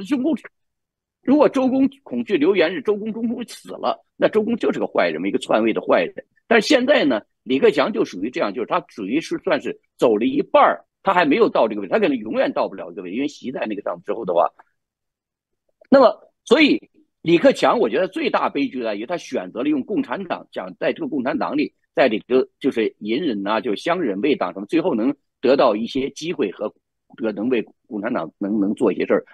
如果周公恐惧流言日，周公终于死了，那周公就是个坏人，一个篡位的坏人。但是现在呢，李克强就属于这样，就是他属于是算是走了一半儿，他还没有到这个位，他可能永远到不了这个位，因为袭在那个上之后的话，那么所以。李克强，我觉得最大悲剧在于他选择了用共产党讲，在这个共产党里，在里头就是隐忍呐，就相忍为党什么，最后能得到一些机会和这个能为共产党能能做一些事儿，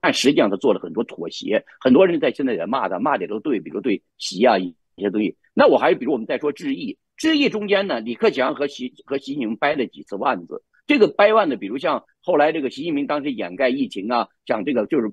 但实际上他做了很多妥协。很多人在现在也骂他，骂的都对，比如对习啊一些东西。那我还比如我们在说致意，致意中间呢，李克强和习和习近平掰了几次腕子。这个掰腕的，比如像后来这个习近平当时掩盖疫情啊，讲这个就是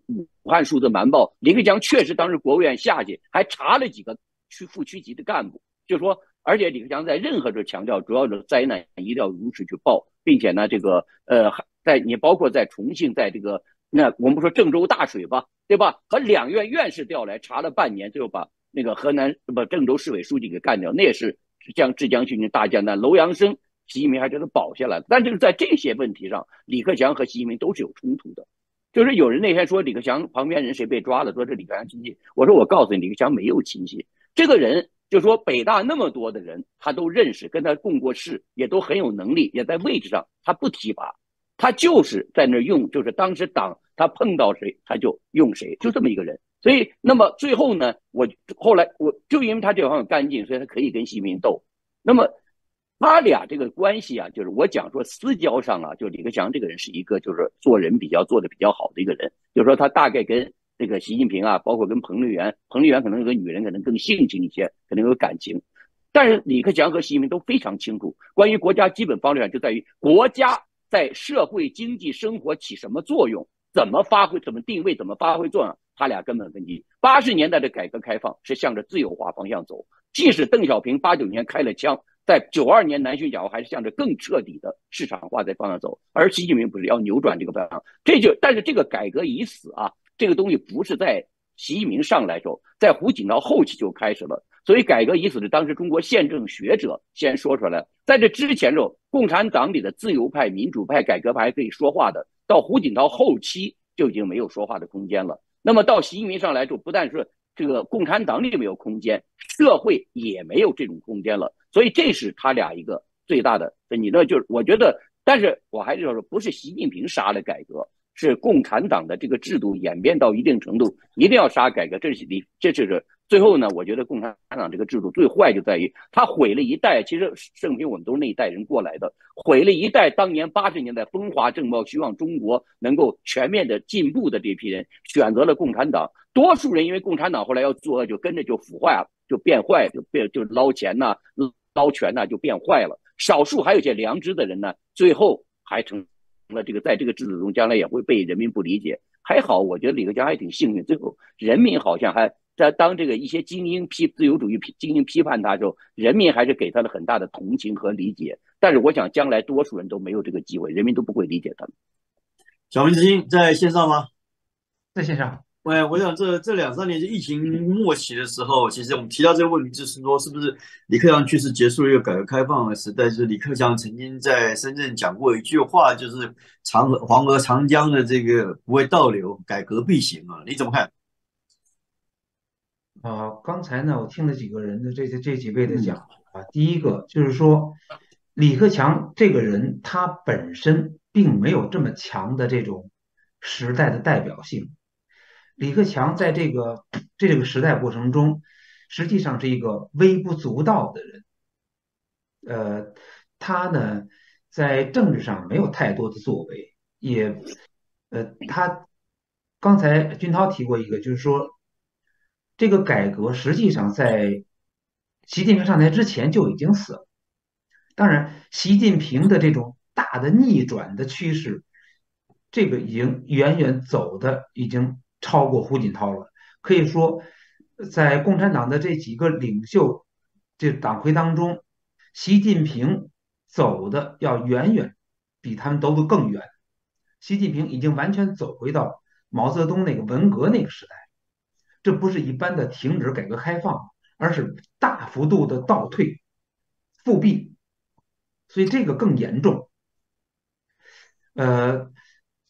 武汉数字瞒报，李克强确实当时国务院下去还查了几个区副区级的干部，就说，而且李克强在任何时候强调，主要的灾难一定要如实去报，并且呢，这个呃，还在你包括在重庆，在这个那我们说郑州大水吧，对吧？和两院院士调来查了半年，最后把那个河南不郑州市委书记给干掉，那也是将浙江军的大将的楼阳生。习近平还真的保下来了，但就是在这些问题上，李克强和习近平都是有冲突的。就是有人那天说李克强旁边人谁被抓了，说这李克强亲戚。我说我告诉你，李克强没有亲戚。这个人就说北大那么多的人，他都认识，跟他共过事，也都很有能力，也在位置上，他不提拔，他就是在那用，就是当时党他碰到谁他就用谁，就这么一个人。所以那么最后呢，我后来我就因为他这方面干净，所以他可以跟习近平斗。那么。他俩这个关系啊，就是我讲说私交上啊，就李克强这个人是一个，就是做人比较做的比较好的一个人。就是说他大概跟这个习近平啊，包括跟彭丽媛，彭丽媛可能和女人可能更性情一些，可能有感情。但是李克强和习近平都非常清楚，关于国家基本方略就在于国家在社会经济生活起什么作用，怎么发挥，怎么定位，怎么发挥作用。他俩根本分歧。八十年代的改革开放是向着自由化方向走，即使邓小平八九年开了枪。在九二年南巡讲话，还是向着更彻底的市场化在方向走，而习近平不是要扭转这个方向，这就但是这个改革已死啊，这个东西不是在习近平上来时候，在胡锦涛后期就开始了，所以改革已死的，当时中国宪政学者先说出来，在这之前时候，共产党里的自由派、民主派、改革派可以说话的，到胡锦涛后期就已经没有说话的空间了。那么到习近平上来之后，不但是这个共产党里没有空间，社会也没有这种空间了。所以这是他俩一个最大的，分歧。那就是我觉得，但是我还是要说，不是习近平杀了改革，是共产党的这个制度演变到一定程度，一定要杀改革。这是你，这就是最后呢。我觉得共产党这个制度最坏就在于他毁了一代，其实盛平，我们都是那一代人过来的，毁了一代。当年八十年代风华正茂，希望中国能够全面的进步的这批人，选择了共产党，多数人因为共产党后来要作恶，就跟着就腐坏了，就变坏，就变就捞钱呐。刀权呢就变坏了，少数还有些良知的人呢，最后还成成了这个，在这个制度中，将来也会被人民不理解。还好，我觉得李克强还挺幸运，最后人民好像还在当这个一些精英批自由主义批精英批判他时候，人民还是给他了很大的同情和理解。但是我想，将来多数人都没有这个机会，人民都不会理解他们。小文基金在线上吗？在线上。哎，我想这这两三年就疫情末期的时候，其实我们提到这个问题，就是说是不是李克强去世结束了一个改革开放的时代？就是李克强曾经在深圳讲过一句话，就是“长河黄河长江的这个不会倒流，改革必行”啊，你怎么看？啊，刚才呢，我听了几个人的这些这几位的讲啊，第一个就是说李克强这个人他本身并没有这么强的这种时代的代表性。李克强在这个这个时代过程中，实际上是一个微不足道的人。呃，他呢在政治上没有太多的作为，也呃，他刚才军涛提过一个，就是说这个改革实际上在习近平上台之前就已经死了。当然，习近平的这种大的逆转的趋势，这个已经远远走的已经。超过胡锦涛了，可以说，在共产党的这几个领袖，这党魁当中，习近平走的要远远比他们走的更远。习近平已经完全走回到毛泽东那个文革那个时代，这不是一般的停止改革开放，而是大幅度的倒退、复辟，所以这个更严重。呃。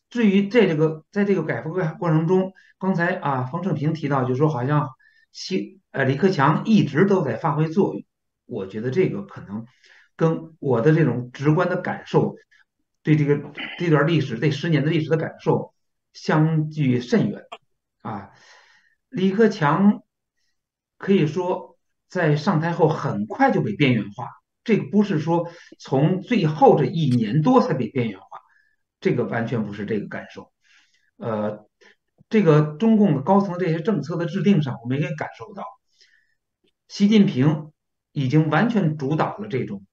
至于在这个在这个改革过程中，刚才啊，冯正平提到，就说好像习呃李克强一直都在发挥作用。我觉得这个可能跟我的这种直观的感受，对这个这段历史、这十年的历史的感受相距甚远。啊，李克强可以说在上台后很快就被边缘化，这个不是说从最后这一年多才被边缘化。这个完全不是这个感受，呃，这个中共高层这些政策的制定上，我们也感受到，习近平已经完全主导了这种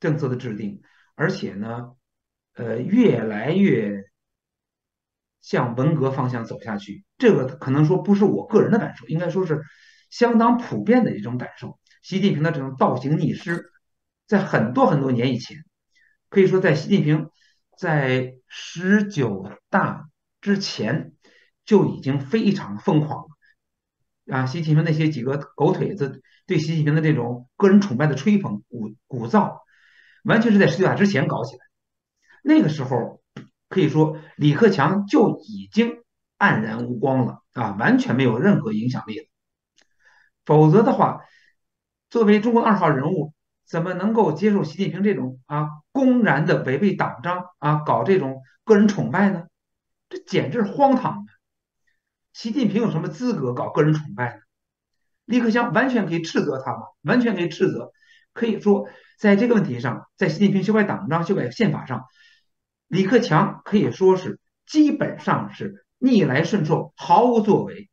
政策的制定，而且呢，呃，越来越向文革方向走下去。这个可能说不是我个人的感受，应该说是相当普遍的一种感受。习近平的这种倒行逆施，在很多很多年以前，可以说在习近平。在十九大之前就已经非常疯狂了啊！习近平那些几个狗腿子对习近平的这种个人崇拜的吹捧鼓鼓噪，完全是在十九大之前搞起来。那个时候可以说李克强就已经黯然无光了啊，完全没有任何影响力了。否则的话，作为中国二号人物，怎么能够接受习近平这种啊？公然的违背党章啊，搞这种个人崇拜呢？这简直是荒唐！习近平有什么资格搞个人崇拜呢？李克强完全可以斥责他嘛，完全可以斥责。可以说，在这个问题上，在习近平修改党章、修改宪法上，李克强可以说是基本上是逆来顺受，毫无作为。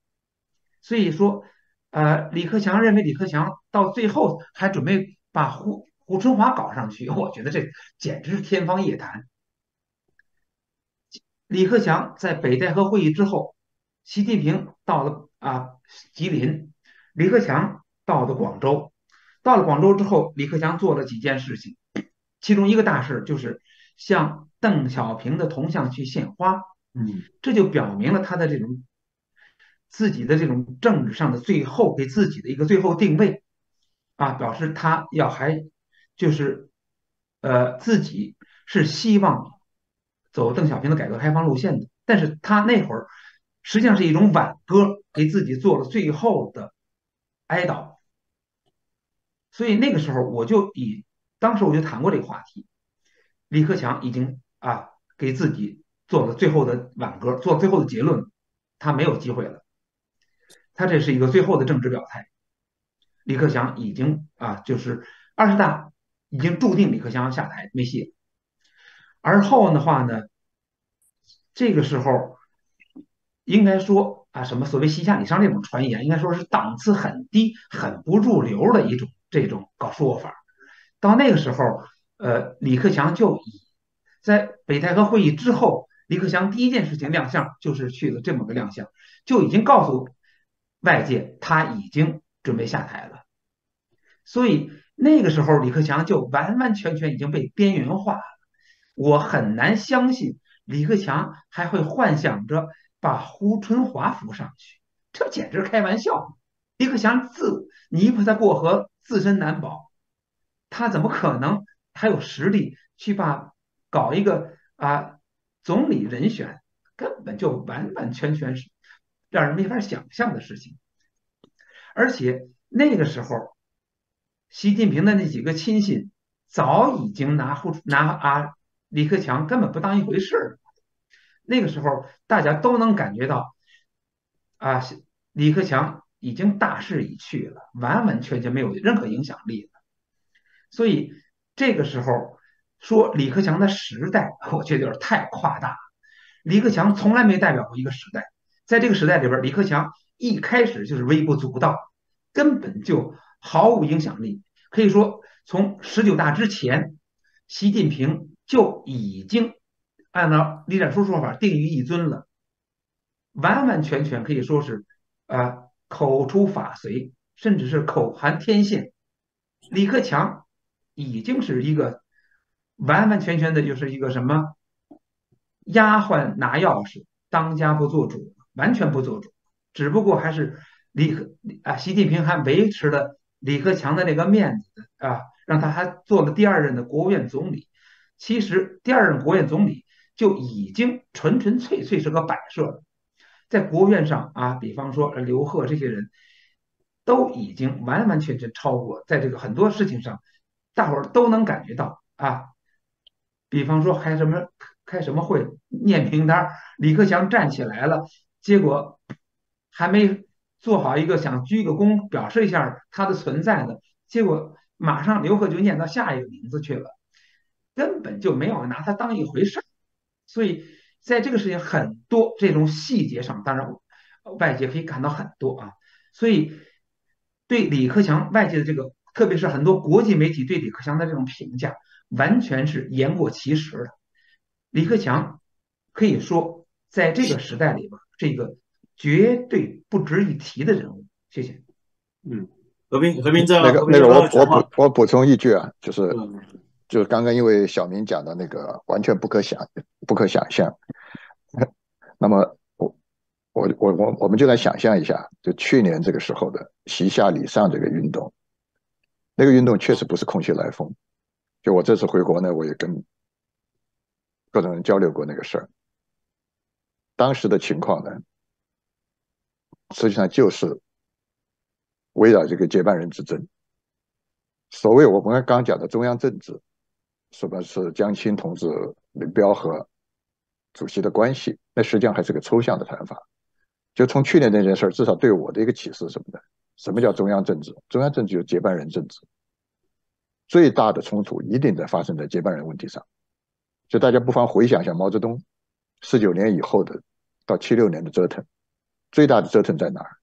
所以说，呃，李克强认为，李克强到最后还准备把胡。胡春华搞上去，我觉得这简直是天方夜谭。李克强在北戴河会议之后，习近平到了啊吉林，李克强到了广州。到了广州之后，李克强做了几件事情，其中一个大事就是向邓小平的铜像去献花。嗯，这就表明了他的这种自己的这种政治上的最后给自己的一个最后定位，啊，表示他要还。就是，呃，自己是希望走邓小平的改革开放路线的，但是他那会儿实际上是一种挽歌，给自己做了最后的哀悼。所以那个时候我就以当时我就谈过这个话题，李克强已经啊给自己做了最后的挽歌，做最后的结论，他没有机会了。他这是一个最后的政治表态。李克强已经啊就是二十大。已经注定李克强要下台没戏，了。而后的话呢，这个时候应该说啊，什么所谓西夏李商这种传言，应该说是档次很低、很不入流的一种这种搞说法。到那个时候，呃，李克强就在北戴河会议之后，李克强第一件事情亮相就是去了这么个亮相，就已经告诉外界他已经准备下台了，所以。那个时候，李克强就完完全全已经被边缘化了。我很难相信李克强还会幻想着把胡春华扶上去，这简直开玩笑。李克强自泥菩萨过河，自身难保，他怎么可能还有实力去把搞一个啊总理人选？根本就完完全全是让人没法想象的事情。而且那个时候。习近平的那几个亲信早已经拿拿啊李克强根本不当一回事儿。那个时候大家都能感觉到啊李克强已经大势已去了，完完全全没有任何影响力了。所以这个时候说李克强的时代，我觉得有点太夸大。李克强从来没代表过一个时代，在这个时代里边，李克强一开始就是微不足道，根本就。毫无影响力，可以说从十九大之前，习近平就已经按照李占书说法定于一尊了，完完全全可以说是啊口出法随，甚至是口含天宪。李克强已经是一个完完全全的，就是一个什么丫鬟拿钥匙，当家不做主，完全不做主。只不过还是李克啊，习近平还维持了。李克强的那个面子啊，让他还做了第二任的国务院总理。其实第二任国务院总理就已经纯纯粹粹是个摆设，在国务院上啊，比方说刘鹤这些人，都已经完完全全超过，在这个很多事情上，大伙儿都能感觉到啊。比方说开什么开什么会念名单，李克强站起来了，结果还没。做好一个想鞠个躬表示一下他的存在的结果，马上刘鹤就念到下一个名字去了，根本就没有拿他当一回事儿。所以在这个事情很多这种细节上，当然外界可以看到很多啊。所以对李克强外界的这个，特别是很多国际媒体对李克强的这种评价，完全是言过其实的。李克强可以说在这个时代里边这个。绝对不值一提的人物，谢谢。嗯，何斌，何斌在吗？那个那个，我我补我补充一句啊，就是就是刚刚因为小明讲的那个完全不可想不可想象。那么我我我我我们就来想象一下，就去年这个时候的“席下礼上”这个运动，那个运动确实不是空穴来风。就我这次回国呢，我也跟各种人交流过那个事儿，当时的情况呢。实际上就是围绕这个接班人之争。所谓我们刚讲的中央政治，什么是江青同志、林彪和主席的关系？那实际上还是个抽象的谈法。就从去年那件事儿，至少对我的一个启示，什么的？什么叫中央政治？中央政治就是接班人政治，最大的冲突一定在发生在接班人问题上。就大家不妨回想一下毛泽东四九年以后的到七六年的折腾。最大的折腾在哪儿？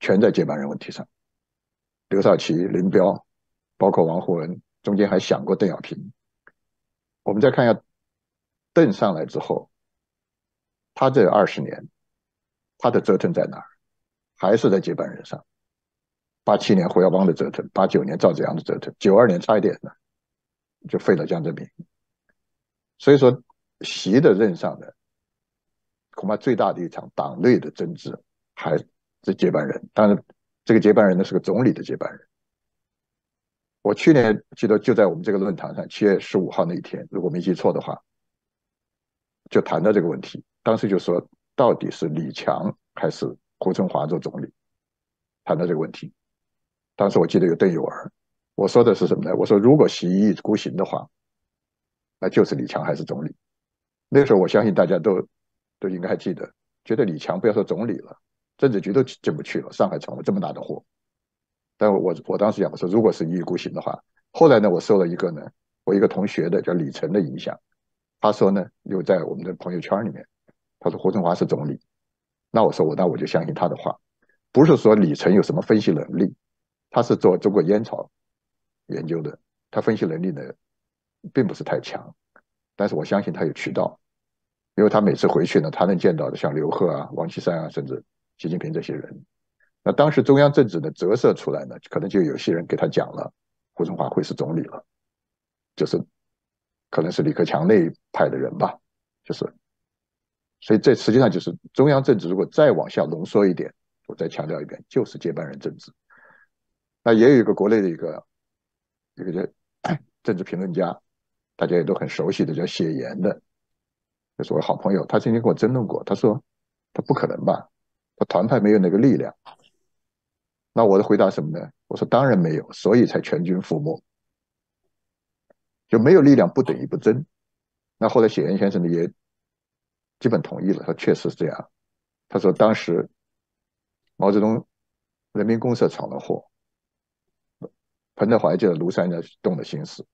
全在接班人问题上。刘少奇、林彪，包括王沪文，中间还想过邓小平。我们再看一下邓上来之后，他这二十年他的折腾在哪儿？还是在接班人上。八七年胡耀邦的折腾，八九年赵紫阳的折腾，九二年差一点呢，就废了江泽民。所以说，习的任上的恐怕最大的一场党内的争执。还是接班人，但是这个接班人呢是个总理的接班人。我去年记得就在我们这个论坛上，七月十五号那一天，如果没记错的话，就谈到这个问题。当时就说到底是李强还是胡春华做总理，谈到这个问题。当时我记得有邓友儿，我说的是什么呢？我说如果习一意孤行的话，那就是李强还是总理。那时候我相信大家都都应该还记得，觉得李强不要说总理了。政治局都进不去了，上海闯了这么大的祸。但我我当时讲我说如果是一意孤行的话，后来呢，我受了一个呢，我一个同学的叫李晨的影响，他说呢，又在我们的朋友圈里面，他说胡春华是总理，那我说我那我就相信他的话，不是说李晨有什么分析能力，他是做中国烟草研究的，他分析能力呢，并不是太强，但是我相信他有渠道，因为他每次回去呢，他能见到的像刘鹤啊、王岐山啊，甚至。习近平这些人，那当时中央政治的折射出来呢，可能就有些人给他讲了，胡春华会是总理了，就是可能是李克强那一派的人吧，就是，所以这实际上就是中央政治如果再往下浓缩一点，我再强调一遍，就是接班人政治。那也有一个国内的一个一个叫 政治评论家，大家也都很熟悉的叫谢岩的，就是我好朋友，他曾经跟我争论过，他说他不可能吧。他团派没有那个力量，那我的回答什么呢？我说当然没有，所以才全军覆没，就没有力量不等于不争。那后来雪岩先生呢也基本同意了，说确实是这样。他说当时毛泽东人民公社闯了祸，彭德怀就在庐山呢动了心思。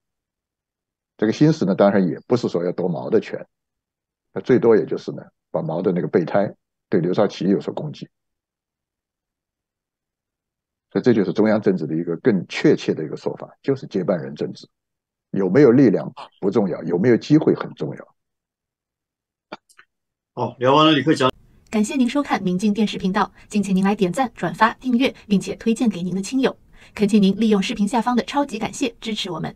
这个心思呢，当然也不是说要夺毛的权，那最多也就是呢，把毛的那个备胎。对刘少奇有所攻击，所以这就是中央政治的一个更确切的一个说法，就是接班人政治。有没有力量不重要，有没有机会很重要。好，聊完了，李克强。感谢您收看明镜电视频道，敬请您来点赞、转发、订阅，并且推荐给您的亲友。恳请您利用视频下方的超级感谢支持我们。